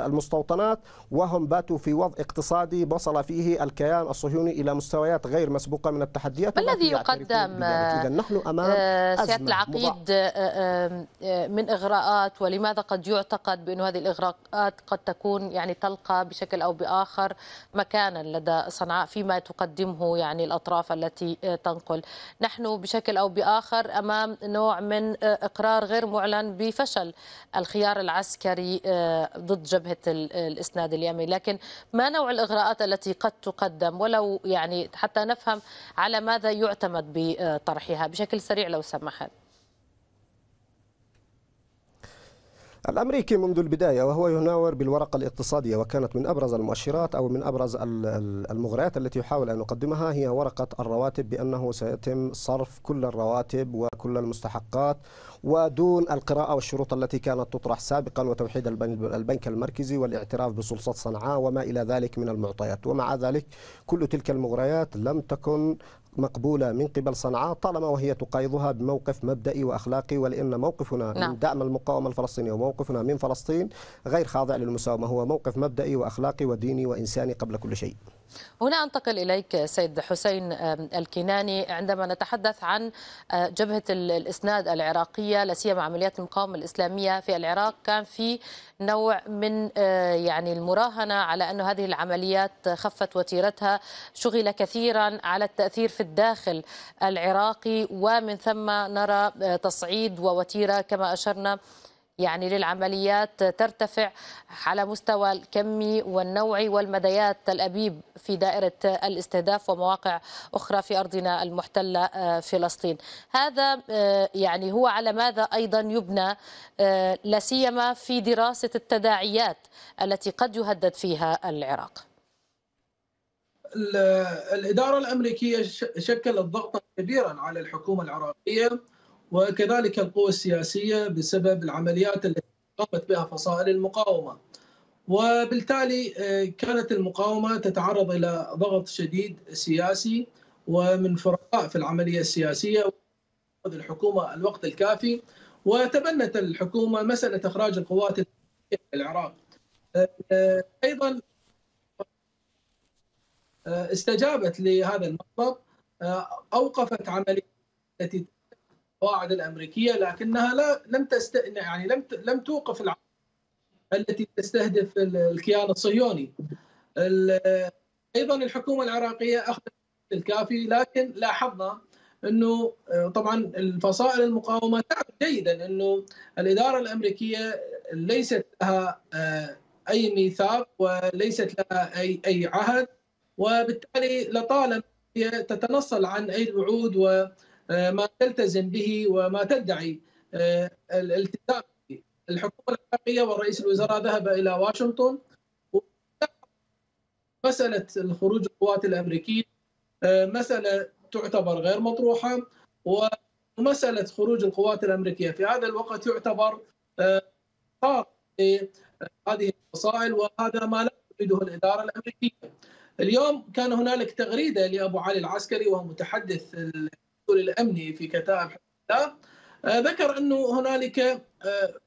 المستوطنات وهم باتوا في وضع اقتصادي وصل فيه الكيان الصهيوني إلى مستويات غير مسبوقة من التحديات ما الذي يقدم آه، نحن أمام آه، سيادة العقيد آه، من إغراءات ولماذا قد يعتقد بأن هذه الإغراءات قد تكون يعني تلقى بشكل أو بآخر مكانا لدى صنعاء فيما تقدمه يعني الأطراف التي تنقل نحن بشكل أو بآخر أمام نوع من آه، إقرار غير معلن بفشل الخيار العسكري آه، ضد جبهة الإسناد اليمني لكن ما نوع الإغراءات التي قد تقدم ولو يعني حتى نفهم على ماذا يعتمد بطرحها بشكل سريع لو سمحت الأمريكي منذ البداية وهو يناور بالورقة الاقتصادية وكانت من أبرز المؤشرات أو من أبرز المغريات التي يحاول أن يقدمها هي ورقة الرواتب بأنه سيتم صرف كل الرواتب وكل المستحقات ودون القراءة والشروط التي كانت تطرح سابقا وتوحيد البنك المركزي والاعتراف بسلطة صنعاء وما إلى ذلك من المعطيات ومع ذلك كل تلك المغريات لم تكن مقبولة من قبل صنعاء طالما وهي تقايضها بموقف مبدئي وأخلاقي ولأن موقفنا نعم. من دعم المقاومة الفلسطينية وموقفنا من فلسطين غير خاضع للمساومة هو موقف مبدئي وأخلاقي وديني وإنساني قبل كل شيء هنا أنتقل إليك سيد حسين الكناني عندما نتحدث عن آه، جبهة الإسناد العراقية سيما عمليات المقاومة الإسلامية في العراق كان في نوع من آه، يعني المراهنة على أن هذه العمليات خفت وتيرتها شغل كثيرا على التأثير في الداخل العراقي ومن ثم نرى آه، تصعيد ووتيرة كما أشرنا يعني للعمليات ترتفع على مستوى الكمي والنوعي والمديات الأبيب في دائرة الاستهداف ومواقع أخرى في أرضنا المحتلة آه، فلسطين هذا آه، يعني هو على ماذا أيضا يبنى آه، لا سيما في دراسة التداعيات التي قد يهدد فيها العراق الإدارة الأمريكية شكلت ضغطا كبيرا على الحكومة العراقية وكذلك القوى السياسية بسبب العمليات التي قامت بها فصائل المقاومة وبالتالي آه، كانت المقاومة تتعرض إلى ضغط شديد سياسي ومن فرقاء في العملية السياسية الحكومة الوقت الكافي وتبنت الحكومة مسألة إخراج القوات العراق آه، آه، أيضا استجابت لهذا المطلب أوقفت عملية التي القواعد الامريكيه لكنها لا لم تست يعني لم لم توقف الع... التي تستهدف الكيان الصهيوني. ايضا الحكومه العراقيه اخذت الكافي لكن لاحظنا انه طبعا الفصائل المقاومه تعرف جيدا انه الاداره الامريكيه ليست لها آه، اي ميثاق وليست لها اي اي عهد وبالتالي لطالما هي تتنصل عن اي وعود و آه، ما تلتزم به وما تدعي آه، الالتزام به الحكومة العراقية والرئيس الوزراء ذهب إلى واشنطن مسألة الخروج القوات الأمريكية آه، مسألة تعتبر غير مطروحة ومسألة خروج القوات الأمريكية في هذا الوقت يعتبر هذه الفصائل وهذا ما لا تريده الإدارة الأمريكية اليوم كان هنالك تغريدة لأبو علي العسكري وهو متحدث الامني في كتائب حزب الله آه، ذكر انه هنالك آه،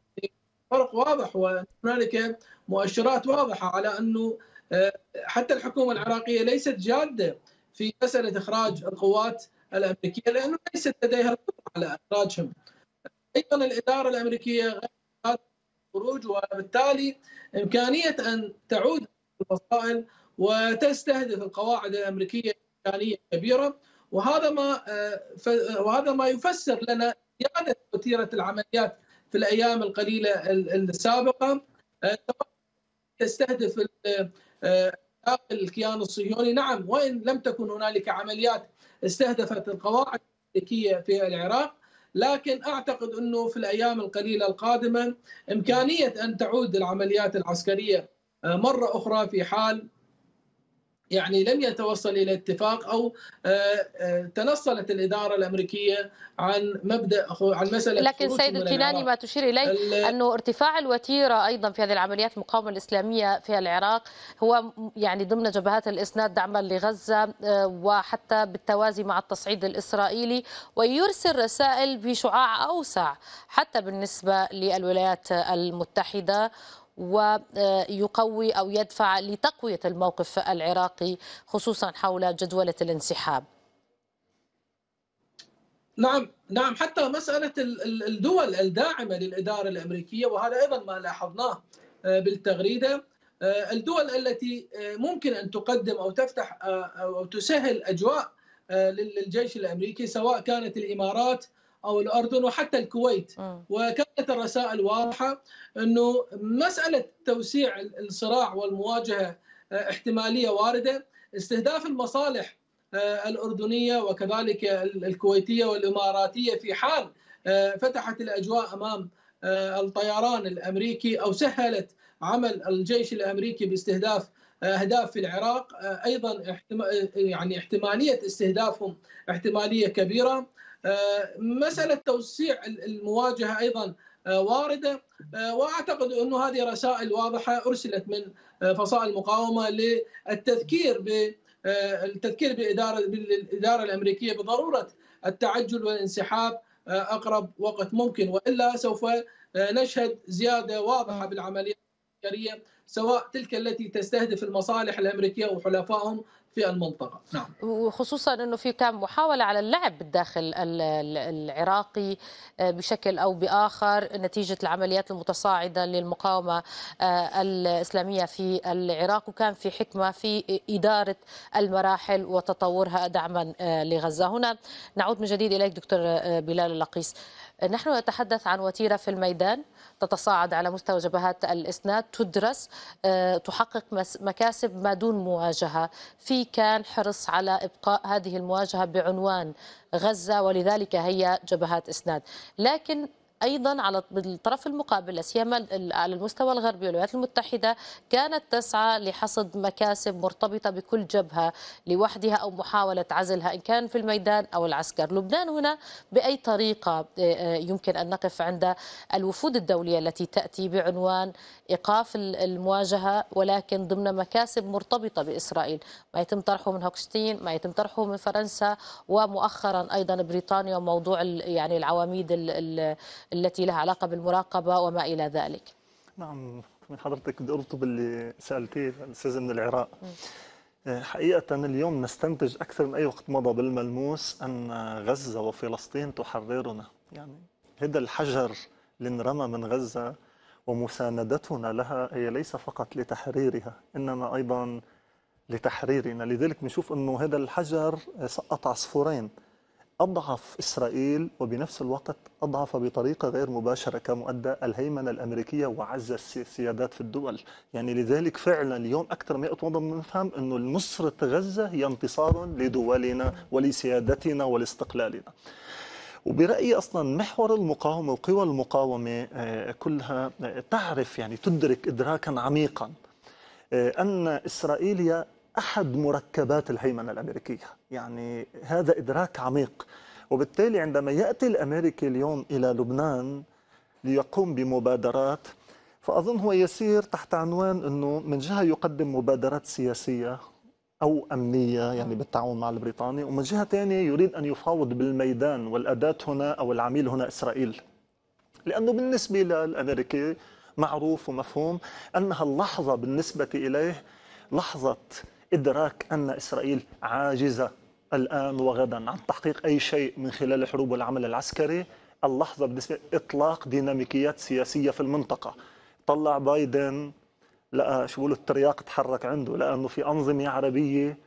فرق واضح وهنالك مؤشرات واضحه على انه آه، حتى الحكومه العراقيه ليست جاده في مساله اخراج القوات الامريكيه لانه ليست لديها القدره على اخراجهم. ايضا الاداره الامريكيه غير الخروج وبالتالي امكانيه ان تعود الفصائل وتستهدف القواعد الامريكيه امكانيه كبيره وهذا ما آه، آه، وهذا ما يفسر لنا زيادة وتيرة العمليات في الأيام القليلة السابقة تستهدف آه، الكيان الصهيوني نعم وإن لم تكن هنالك عمليات استهدفت القواعد الأمريكية في العراق لكن اعتقد انه في الايام القليله القادمه امكانيه ان تعود العمليات العسكريه مره اخرى في حال يعني لم يتوصل الى اتفاق او آه، آه، تنصلت الاداره الامريكيه عن مبدا عن مساله لكن سيد الكناني ما تشير اليه انه ارتفاع الوتيره ايضا في هذه العمليات المقاومه الاسلاميه في العراق هو يعني ضمن جبهات الاسناد دعما لغزه آه، وحتى بالتوازي مع التصعيد الاسرائيلي ويرسل رسائل بشعاع اوسع حتى بالنسبه للولايات المتحده ويقوي أو يدفع لتقوية الموقف العراقي خصوصا حول جدولة الانسحاب نعم نعم حتى مسألة الدول الداعمة للإدارة الأمريكية وهذا أيضا ما لاحظناه آه، بالتغريدة آه، الدول التي آه، ممكن أن تقدم أو تفتح أو تسهل أجواء للجيش الأمريكي سواء كانت الإمارات او الاردن وحتى الكويت وكانت الرسائل واضحه انه مساله توسيع الصراع والمواجهه آه، احتماليه وارده استهداف المصالح آه، الاردنيه وكذلك الكويتيه والاماراتيه في حال آه، فتحت الاجواء امام الطيران الامريكي او سهلت عمل الجيش الامريكي باستهداف اهداف في العراق ايضا يعني احتماليه استهدافهم احتماليه كبيره آه، مساله توسيع المواجهه ايضا آه، وارده آه، واعتقد انه هذه رسائل واضحه ارسلت من فصائل المقاومه للتذكير ب التذكير باداره بالاداره الامريكيه بضروره التعجل والانسحاب اقرب وقت ممكن والا سوف نشهد زياده واضحه بالعمليات العسكريه سواء تلك التي تستهدف المصالح الامريكيه وحلفائهم في المنطقه نعم وخصوصا انه في كان محاوله على اللعب بالداخل العراقي آه، بشكل او باخر نتيجه العمليات المتصاعده للمقاومه آه، الاسلاميه في العراق وكان في حكمه في اداره المراحل وتطورها دعما آه، لغزه هنا نعود من جديد اليك دكتور بلال اللقيس نحن نتحدث عن وتيرة في الميدان تتصاعد على مستوى جبهات الإسناد تدرس آه، تحقق مكاسب ما دون مواجهة في كان حرص على إبقاء هذه المواجهة بعنوان غزة ولذلك هي جبهات إسناد لكن ايضا على الطرف المقابل لا سيما على المستوى الغربي والولايات المتحده كانت تسعى لحصد مكاسب مرتبطه بكل جبهه لوحدها او محاوله عزلها ان كان في الميدان او العسكر، لبنان هنا باي طريقه آه، آه، يمكن ان نقف عند الوفود الدوليه التي تاتي بعنوان ايقاف المواجهه ولكن ضمن مكاسب مرتبطه باسرائيل، ما يتم طرحه من هوكشتين، ما يتم طرحه من فرنسا ومؤخرا ايضا بريطانيا وموضوع يعني العواميد التي لها علاقة بالمراقبة وما إلى ذلك نعم من حضرتك بدي أرتب اللي سألتيه الأستاذ من العراق حقيقة اليوم نستنتج أكثر من أي وقت مضى بالملموس أن غزة وفلسطين تحررنا يعني هذا الحجر اللي انرمى من غزة ومساندتنا لها هي ليس فقط لتحريرها إنما أيضا لتحريرنا لذلك بنشوف أنه هذا الحجر سقط عصفورين أضعف إسرائيل وبنفس الوقت أضعف بطريقة غير مباشرة كمؤدى الهيمنة الأمريكية وعزز السيادات في الدول يعني لذلك فعلا اليوم أكثر ما يتوضم نفهم أنه نصرة غزة هي انتصار لدولنا ولسيادتنا ولاستقلالنا وبرايي اصلا محور المقاومه وقوى المقاومه آه، كلها آه، تعرف يعني تدرك ادراكا عميقا آه، ان اسرائيل هي أحد مركبات الهيمنة الأمريكية يعني هذا إدراك عميق وبالتالي عندما يأتي الأمريكي اليوم إلى لبنان ليقوم بمبادرات فأظن هو يسير تحت عنوان أنه من جهة يقدم مبادرات سياسية أو أمنية يعني نعم. بالتعاون مع البريطاني ومن جهة ثانية يريد أن يفاوض بالميدان والأداة هنا أو العميل هنا إسرائيل لأنه بالنسبة للأمريكي معروف ومفهوم أنها اللحظة بالنسبة إليه لحظة إدراك أن إسرائيل عاجزة الآن وغدا عن تحقيق أي شيء من خلال الحروب والعمل العسكري اللحظة بالنسبة إطلاق ديناميكيات سياسية في المنطقة طلع بايدن لقى شو بيقولوا الترياق تحرك عنده لأنه في أنظمة عربية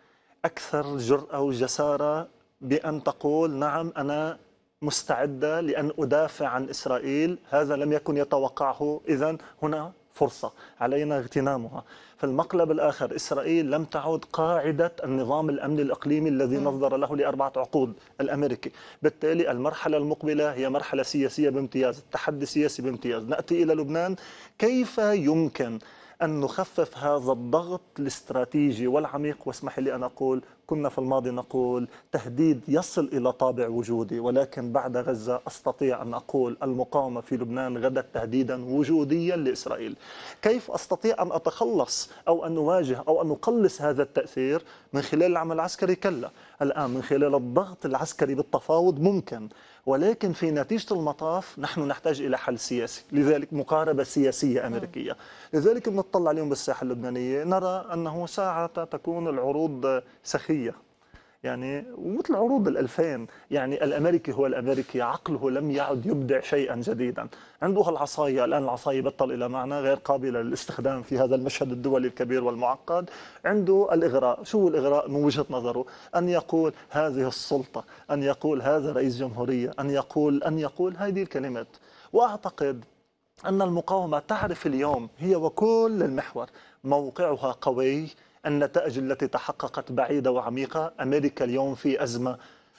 أكثر جرأة وجسارة بأن تقول نعم أنا مستعدة لأن أدافع عن إسرائيل هذا لم يكن يتوقعه إذا هنا فرصة علينا اغتنامها في المقلب الآخر إسرائيل لم تعد قاعدة النظام الأمني الإقليمي الذي نظر له لأربعة عقود الأمريكي بالتالي المرحلة المقبلة هي مرحلة سياسية بامتياز التحدي السياسي بامتياز نأتي إلى لبنان كيف يمكن أن نخفف هذا الضغط الاستراتيجي والعميق واسمح لي أن أقول كنا في الماضي نقول تهديد يصل إلى طابع وجودي ولكن بعد غزة أستطيع أن أقول المقاومة في لبنان غدت تهديدا وجوديا لإسرائيل كيف أستطيع أن أتخلص أو أن نواجه أو أن نقلص هذا التأثير من خلال العمل العسكري كلا الآن من خلال الضغط العسكري بالتفاوض ممكن ولكن في نتيجة المطاف نحن نحتاج إلى حل سياسي لذلك مقاربة سياسية أمريكية نعم. لذلك نطلع اليوم بالساحة اللبنانية نرى أنه ساعة تكون العروض سخية يعني ومثل عروض الألفين يعني الأمريكي هو الأمريكي عقله لم يعد يبدع شيئا جديدا عنده العصاية الآن العصاية بطل إلى معنى غير قابلة للاستخدام في هذا المشهد الدولي الكبير والمعقد عنده الإغراء شو الإغراء من وجهة نظره أن يقول هذه السلطة أن يقول هذا رئيس جمهورية أن يقول أن يقول هذه الكلمات وأعتقد أن المقاومة تعرف اليوم هي وكل المحور موقعها قوي النتائج التي تحققت بعيدة وعميقة أمريكا اليوم في أزمة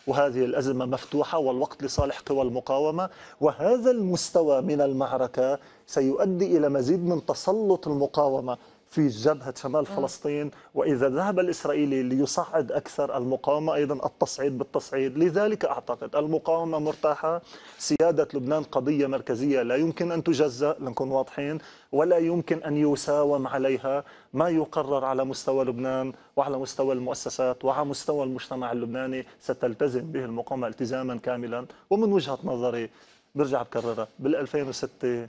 وهذه الأزمة مفتوحة والوقت لصالح قوى المقاومة وهذا المستوى من المعركة سيؤدي إلى مزيد من تسلط المقاومة في جبهة شمال آه. فلسطين وإذا ذهب الإسرائيلي ليصعد أكثر المقاومة أيضا التصعيد بالتصعيد لذلك أعتقد المقاومة مرتاحة سيادة لبنان قضية مركزية لا يمكن أن تجزأ لنكون واضحين ولا يمكن أن يساوم عليها ما يقرر على مستوى لبنان وعلى مستوى المؤسسات وعلى مستوى المجتمع اللبناني ستلتزم به المقاومة التزاما كاملا ومن وجهة نظري برجع بكررها بال 2006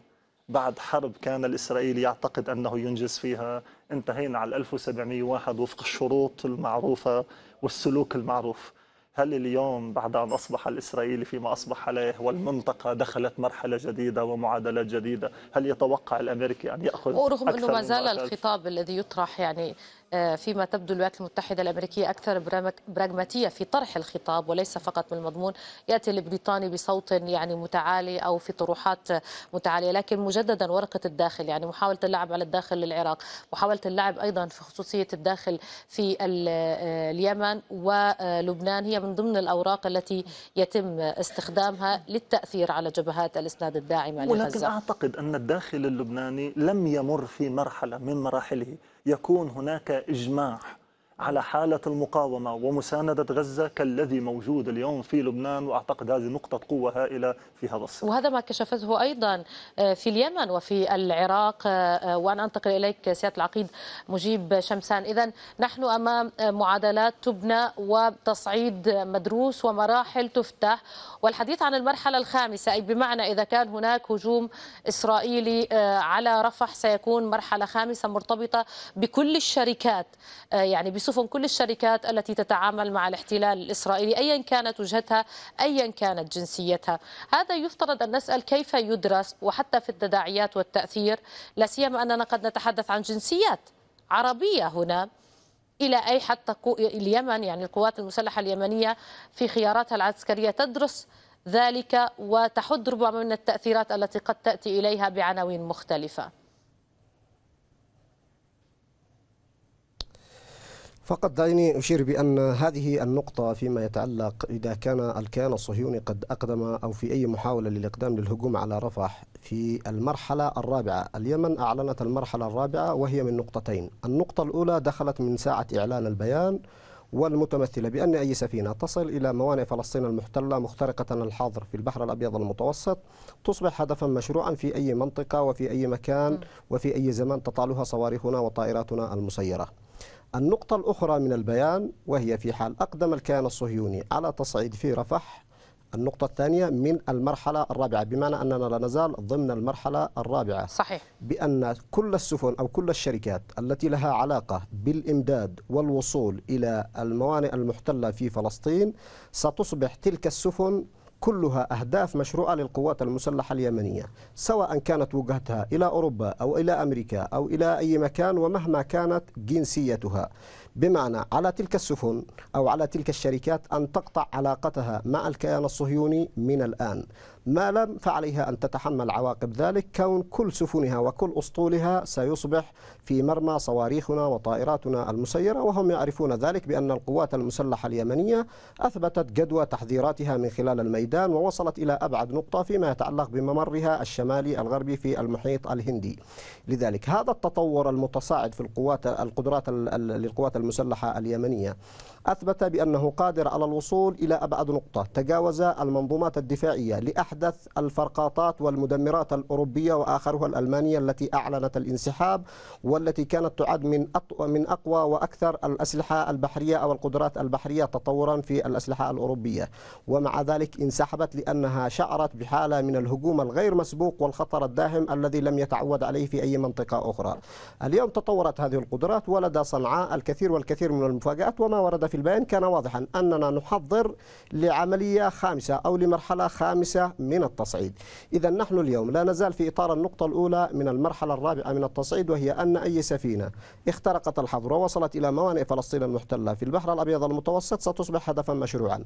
بعد حرب كان الإسرائيلي يعتقد أنه ينجز فيها انتهينا على 1701 وفق الشروط المعروفة والسلوك المعروف هل اليوم بعد أن أصبح الإسرائيلي فيما أصبح عليه والمنطقة دخلت مرحلة جديدة ومعادلات جديدة هل يتوقع الأمريكي أن يأخذ ورغم أنه ما زال الخطاب الذي يطرح يعني آه، فيما تبدو الولايات المتحدة الأمريكية أكثر براغماتية في طرح الخطاب وليس فقط من المضمون يأتي البريطاني بصوت يعني متعالي أو في طروحات متعالية لكن مجددا ورقة الداخل يعني محاولة اللعب على الداخل للعراق محاولة اللعب أيضا في خصوصية الداخل في آه، اليمن ولبنان هي من ضمن الأوراق التي يتم استخدامها للتأثير على جبهات الإسناد الداعمة لغزة ولكن أعتقد أن الداخل اللبناني لم يمر في مرحلة من مراحله يكون هناك إجماع على حالة المقاومة ومساندة غزة كالذي موجود اليوم في لبنان وأعتقد هذه نقطة قوة هائلة في هذا الصراع وهذا ما كشفته أيضا آه، في اليمن وفي العراق آه، آه، وأنا أنتقل إليك سيادة العقيد مجيب شمسان إذا نحن أمام معادلات تبنى وتصعيد مدروس ومراحل تفتح والحديث عن المرحلة الخامسة أي بمعنى إذا كان هناك هجوم إسرائيلي على رفح سيكون مرحلة خامسة مرتبطة بكل الشركات يعني بس سفن كل الشركات التي تتعامل مع الاحتلال الإسرائيلي أيا كانت وجهتها أيا كانت جنسيتها هذا يفترض أن نسأل كيف يدرس وحتى في التداعيات والتأثير لا سيما أننا قد نتحدث عن جنسيات عربية هنا الى اي حد اليمن يعني القوات المسلحه اليمنيه في خياراتها العسكريه تدرس ذلك وتحد ربما من التاثيرات التي قد تاتي اليها بعناوين مختلفه فقط دعيني أشير بأن هذه النقطة فيما يتعلق إذا كان الكيان الصهيوني قد أقدم أو في أي محاولة للإقدام للهجوم على رفح في المرحلة الرابعة اليمن أعلنت المرحلة الرابعة وهي من نقطتين النقطة الأولى دخلت من ساعة إعلان البيان والمتمثلة بأن أي سفينة تصل إلى موانئ فلسطين المحتلة مخترقة الحاضر في البحر الأبيض المتوسط تصبح هدفا مشروعا في أي منطقة وفي أي مكان نعم. وفي أي زمان تطالها صواريخنا وطائراتنا المسيرة النقطة الأخرى من البيان وهي في حال أقدم الكيان الصهيوني على تصعيد في رفح النقطة الثانية من المرحلة الرابعة بمعنى أننا لا نزال ضمن المرحلة الرابعة صحيح بأن كل السفن أو كل الشركات التي لها علاقة بالإمداد والوصول إلى الموانئ المحتلة في فلسطين ستصبح تلك السفن كلها أهداف مشروعة للقوات المسلحة اليمنية سواء كانت وجهتها إلى أوروبا أو إلى أمريكا أو إلى أي مكان ومهما كانت جنسيتها بمعنى على تلك السفن أو على تلك الشركات أن تقطع علاقتها مع الكيان الصهيوني من الآن ما لم فعليها أن تتحمل عواقب ذلك كون كل سفنها وكل أسطولها سيصبح في مرمى صواريخنا وطائراتنا المسيرة وهم يعرفون ذلك بأن القوات المسلحة اليمنية أثبتت جدوى تحذيراتها من خلال الميدان ووصلت إلى أبعد نقطة فيما يتعلق بممرها الشمالي الغربي في المحيط الهندي لذلك هذا التطور المتصاعد في القوات القدرات للقوات المسلحة اليمنية أثبت بأنه قادر على الوصول إلى أبعد نقطة تجاوز المنظومات الدفاعية لأحدث الفرقاطات والمدمرات الأوروبية وآخرها الألمانية التي أعلنت الانسحاب والتي كانت تعد من من أقوى وأكثر الأسلحة البحرية أو القدرات البحرية تطورا في الأسلحة الأوروبية ومع ذلك انسحبت لأنها شعرت بحالة من الهجوم الغير مسبوق والخطر الداهم الذي لم يتعود عليه في أي منطقة أخرى اليوم تطورت هذه القدرات ولدى صنعاء الكثير والكثير من المفاجآت وما ورد في البيان كان واضحا أننا نحضر لعملية خامسة أو لمرحلة خامسة من التصعيد إذا نحن اليوم لا نزال في إطار النقطة الأولى من المرحلة الرابعة من التصعيد وهي أن أي سفينة اخترقت الحظر ووصلت إلى موانئ فلسطين المحتلة في البحر الأبيض المتوسط ستصبح هدفا مشروعا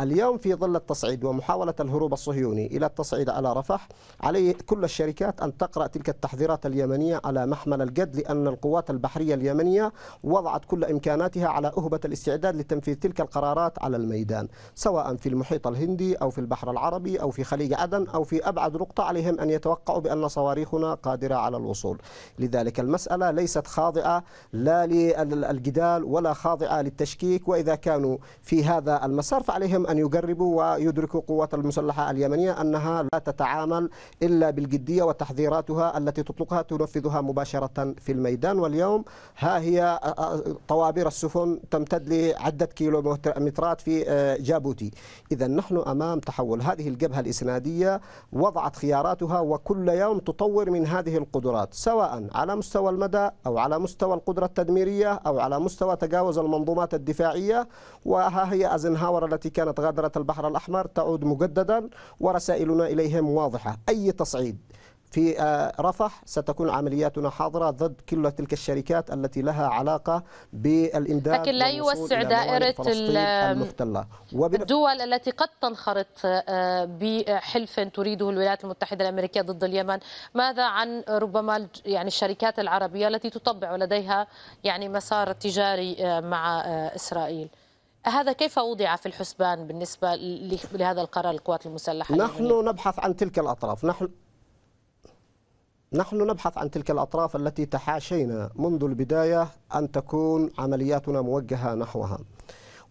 اليوم في ظل التصعيد ومحاولة الهروب الصهيوني إلى التصعيد على رفح عليه كل الشركات أن تقرأ تلك التحذيرات اليمنية على محمل الجد لأن القوات البحرية اليمنية وضعت كل إمكاناتها على أهبة الاستعداد الاستعداد لتنفيذ تلك القرارات على الميدان سواء في المحيط الهندي أو في البحر العربي أو في خليج عدن أو في أبعد نقطة عليهم أن يتوقعوا بأن صواريخنا قادرة على الوصول لذلك المسألة ليست خاضعة لا للجدال ولا خاضعة للتشكيك وإذا كانوا في هذا المسار فعليهم أن يقربوا ويدركوا قوات المسلحة اليمنية أنها لا تتعامل إلا بالجدية وتحذيراتها التي تطلقها تنفذها مباشرة في الميدان واليوم ها هي طوابير السفن تمتد عده كيلومترات في آه، جابوتي إذا نحن أمام تحول هذه الجبهة الإسنادية وضعت خياراتها وكل يوم تطور من هذه القدرات سواء على مستوى المدى أو على مستوى القدرة التدميرية أو على مستوى تجاوز المنظومات الدفاعية وها هي أزنهاور التي كانت غادرت البحر الأحمر تعود مجددا ورسائلنا إليهم واضحة أي تصعيد في آه، رفح ستكون عملياتنا حاضرة ضد كل تلك الشركات التي لها علاقة بالإمداد لكن لا يوسع دائرة المحتلة الدول التي قد تنخرط آه، آه، بحلف تريده الولايات المتحدة الأمريكية ضد اليمن ماذا عن ربما يعني الشركات العربية التي تطبع ولديها يعني مسار تجاري مع إسرائيل هذا كيف وضع في الحسبان بالنسبة لهذا القرار القوات المسلحة؟ نحن نبحث عن تلك الأطراف نحن نحن نبحث عن تلك الأطراف التي تحاشينا منذ البداية أن تكون عملياتنا موجهة نحوها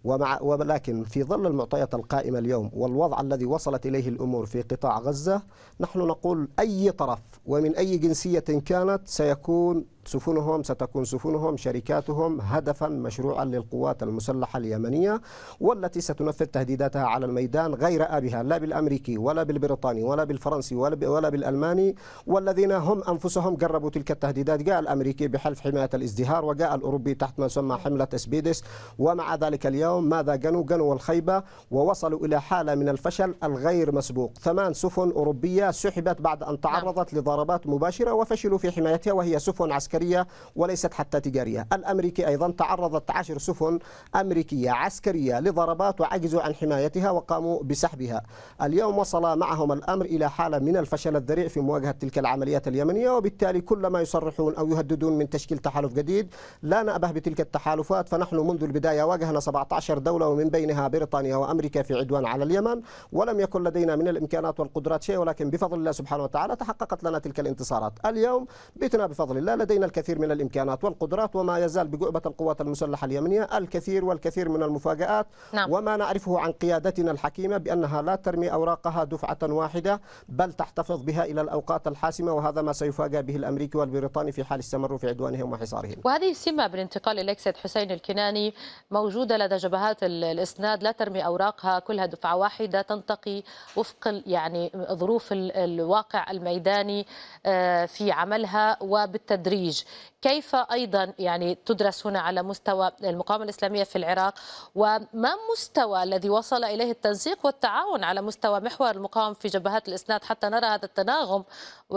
ومع ولكن في ظل المعطيات القائمة اليوم والوضع الذي وصلت إليه الأمور في قطاع غزة نحن نقول أي طرف ومن أي جنسية كانت سيكون سفنهم ستكون سفنهم شركاتهم هدفا مشروعا للقوات المسلحة اليمنية والتي ستنفذ تهديداتها على الميدان غير أبها لا بالأمريكي ولا بالبريطاني ولا بالفرنسي ولا, ولا بالألماني والذين هم أنفسهم قربوا تلك التهديدات جاء الأمريكي بحلف حماية الازدهار وجاء الأوروبي تحت ما يسمى حملة اسبيدس ومع ذلك اليوم ماذا جنوا جنوا الخيبة ووصلوا إلى حالة من الفشل الغير مسبوق ثمان سفن أوروبية سحبت بعد أن نعم. تعرضت لضربات مباشرة وفشلوا في حمايتها وهي سفن عسكرية عسكرية وليست حتى تجارية الأمريكي أيضا تعرضت عشر سفن أمريكية عسكرية لضربات وعجزوا عن حمايتها وقاموا بسحبها اليوم وصل معهم الأمر إلى حالة من الفشل الذريع في مواجهة تلك العمليات اليمنية وبالتالي كلما يصرحون أو يهددون من تشكيل تحالف جديد لا نأبه بتلك التحالفات فنحن منذ البداية واجهنا 17 دولة ومن بينها بريطانيا وأمريكا في عدوان على اليمن ولم يكن لدينا من الإمكانات والقدرات شيء ولكن بفضل الله سبحانه وتعالى تحققت لنا تلك الانتصارات اليوم بتنا بفضل الله لدينا لدينا الكثير من الإمكانات والقدرات وما يزال بجعبة القوات المسلحة اليمنية الكثير والكثير من المفاجآت نعم. وما نعرفه عن قيادتنا الحكيمة بأنها لا ترمي أوراقها دفعة واحدة بل تحتفظ بها إلى الأوقات الحاسمة وهذا ما سيفاجأ به الأمريكي والبريطاني في حال استمروا في عدوانهم وحصارهم وهذه السمة بالانتقال إليك سيد حسين الكناني موجودة لدى جبهات الإسناد لا ترمي أوراقها كلها دفعة واحدة تنتقي وفق يعني ظروف الواقع الميداني آه، في عملها وبالتدريج prestige كيف أيضا يعني تدرس هنا على مستوى المقاومة الإسلامية في العراق وما مستوى الذي وصل إليه التنسيق والتعاون على مستوى محور المقاومة في جبهات الإسناد حتى نرى هذا التناغم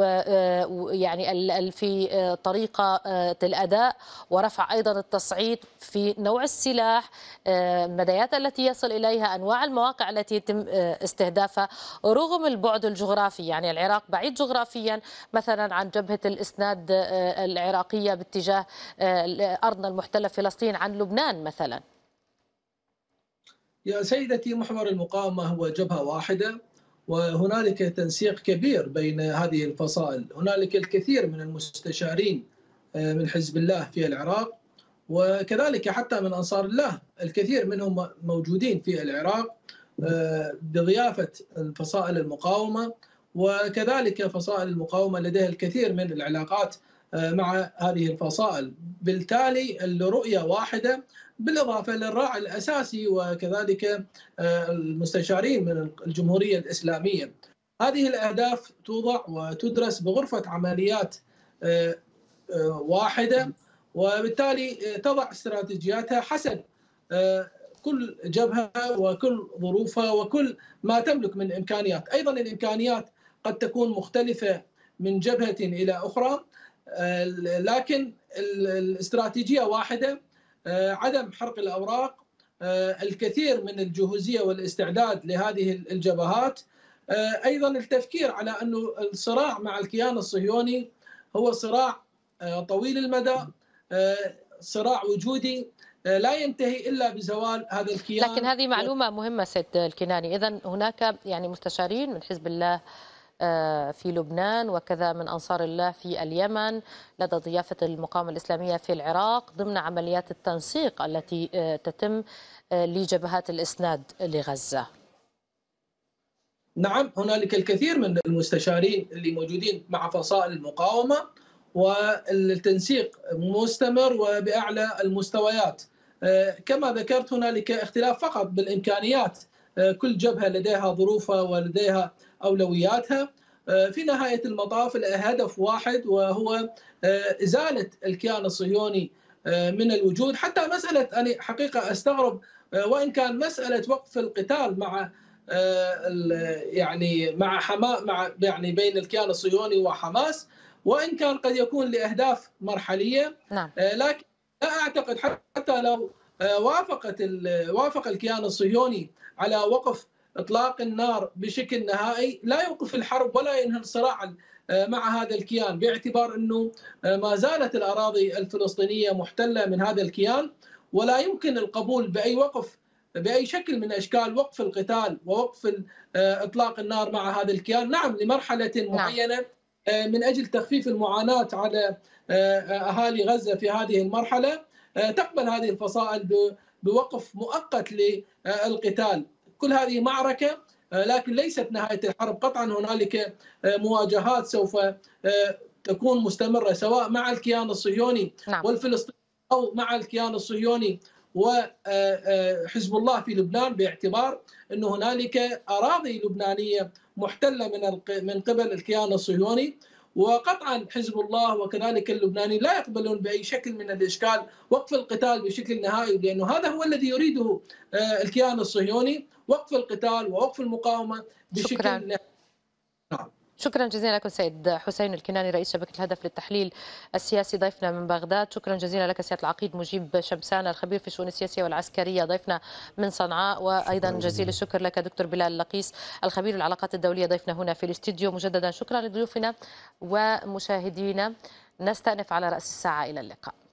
آه، يعني في آه، طريقة آه، الأداء ورفع أيضا التصعيد في نوع السلاح المدايات التي يصل إليها أنواع المواقع التي يتم استهدافها رغم البعد الجغرافي يعني العراق بعيد جغرافيا مثلا عن جبهة الإسناد العراقية باتجاه آه، أرضنا المحتلة فلسطين عن لبنان مثلا يا سيدتي محور المقاومة هو جبهة واحدة وهنالك تنسيق كبير بين هذه الفصائل هنالك الكثير من المستشارين آه، من حزب الله في العراق وكذلك حتى من أنصار الله الكثير منهم موجودين في العراق آه، بضيافة فصائل المقاومة وكذلك فصائل المقاومة لديها الكثير من العلاقات آه، مع هذه الفصائل بالتالي الرؤية واحدة بالإضافة للراعي الأساسي وكذلك آه، المستشارين من الجمهورية الإسلامية هذه الأهداف توضع وتدرس بغرفة عمليات آه، واحدة وبالتالي تضع استراتيجياتها حسب كل جبهة وكل ظروفها وكل ما تملك من إمكانيات أيضا الإمكانيات قد تكون مختلفة من جبهة إلى أخرى آه، لكن الاستراتيجيه واحده آه، عدم حرق الاوراق آه، الكثير من الجهوزيه والاستعداد لهذه الجبهات ايضا التفكير على انه الصراع مع الكيان الصهيوني هو صراع طويل المدى صراع وجودي لا ينتهي الا بزوال هذا الكيان لكن هذه معلومه مهمه سيد الكناني اذا هناك يعني مستشارين من حزب الله آه، في لبنان وكذا من أنصار الله في اليمن لدى ضيافة المقاومة الإسلامية في العراق ضمن عمليات التنسيق التي آه، تتم آه، لجبهات الإسناد لغزة نعم هنالك الكثير من المستشارين اللي موجودين مع فصائل المقاومة والتنسيق مستمر وبأعلى المستويات كما ذكرت هنالك اختلاف فقط بالإمكانيات كل جبهة لديها ظروفها ولديها اولوياتها آه، في نهايه المطاف الهدف واحد وهو آه، ازاله الكيان الصهيوني آه، من الوجود حتى مساله انا حقيقه استغرب وان كان مساله وقف القتال مع يعني مع حما مع يعني بين الكيان الصهيوني وحماس وان كان قد يكون لاهداف مرحليه نعم. لكن لا اعتقد حتى لو وافقت وافق الكيان الصهيوني على وقف اطلاق النار بشكل نهائي لا يوقف الحرب ولا ينهي الصراع آه، مع هذا الكيان باعتبار انه آه، ما زالت الاراضي الفلسطينيه محتله من هذا الكيان ولا يمكن القبول باي وقف باي شكل من اشكال وقف القتال ووقف آه، اطلاق النار مع هذا الكيان نعم لمرحله نعم. معينه من اجل تخفيف المعاناه على اهالي غزه في هذه المرحله تقبل هذه الفصائل بوقف مؤقت للقتال كل هذه معركه آه، لكن ليست نهايه الحرب قطعا هنالك آه، مواجهات سوف آه، تكون مستمره سواء مع الكيان الصهيوني نعم. والفلسطيني او مع الكيان الصهيوني وحزب الله في لبنان باعتبار أن هنالك أراضي لبنانية محتلة من من قبل الكيان الصهيوني وقطعا حزب الله وكذلك اللبناني لا يقبلون باي شكل من الاشكال وقف القتال بشكل نهائي لانه هذا هو الذي يريده آه، الكيان الصهيوني وقف القتال ووقف المقاومه بشكل شكرا. نهائي. نعم. شكرا جزيلا لك السيد حسين الكناني رئيس شبكه الهدف للتحليل السياسي ضيفنا من بغداد، شكرا جزيلا لك سياده العقيد مجيب شمسان الخبير في الشؤون السياسيه والعسكريه ضيفنا من صنعاء وايضا جزيل الشكر لك دكتور بلال لقيس الخبير العلاقات الدوليه ضيفنا هنا في الاستديو مجددا شكرا لضيوفنا ومشاهدينا نستأنف على رأس الساعة إلى اللقاء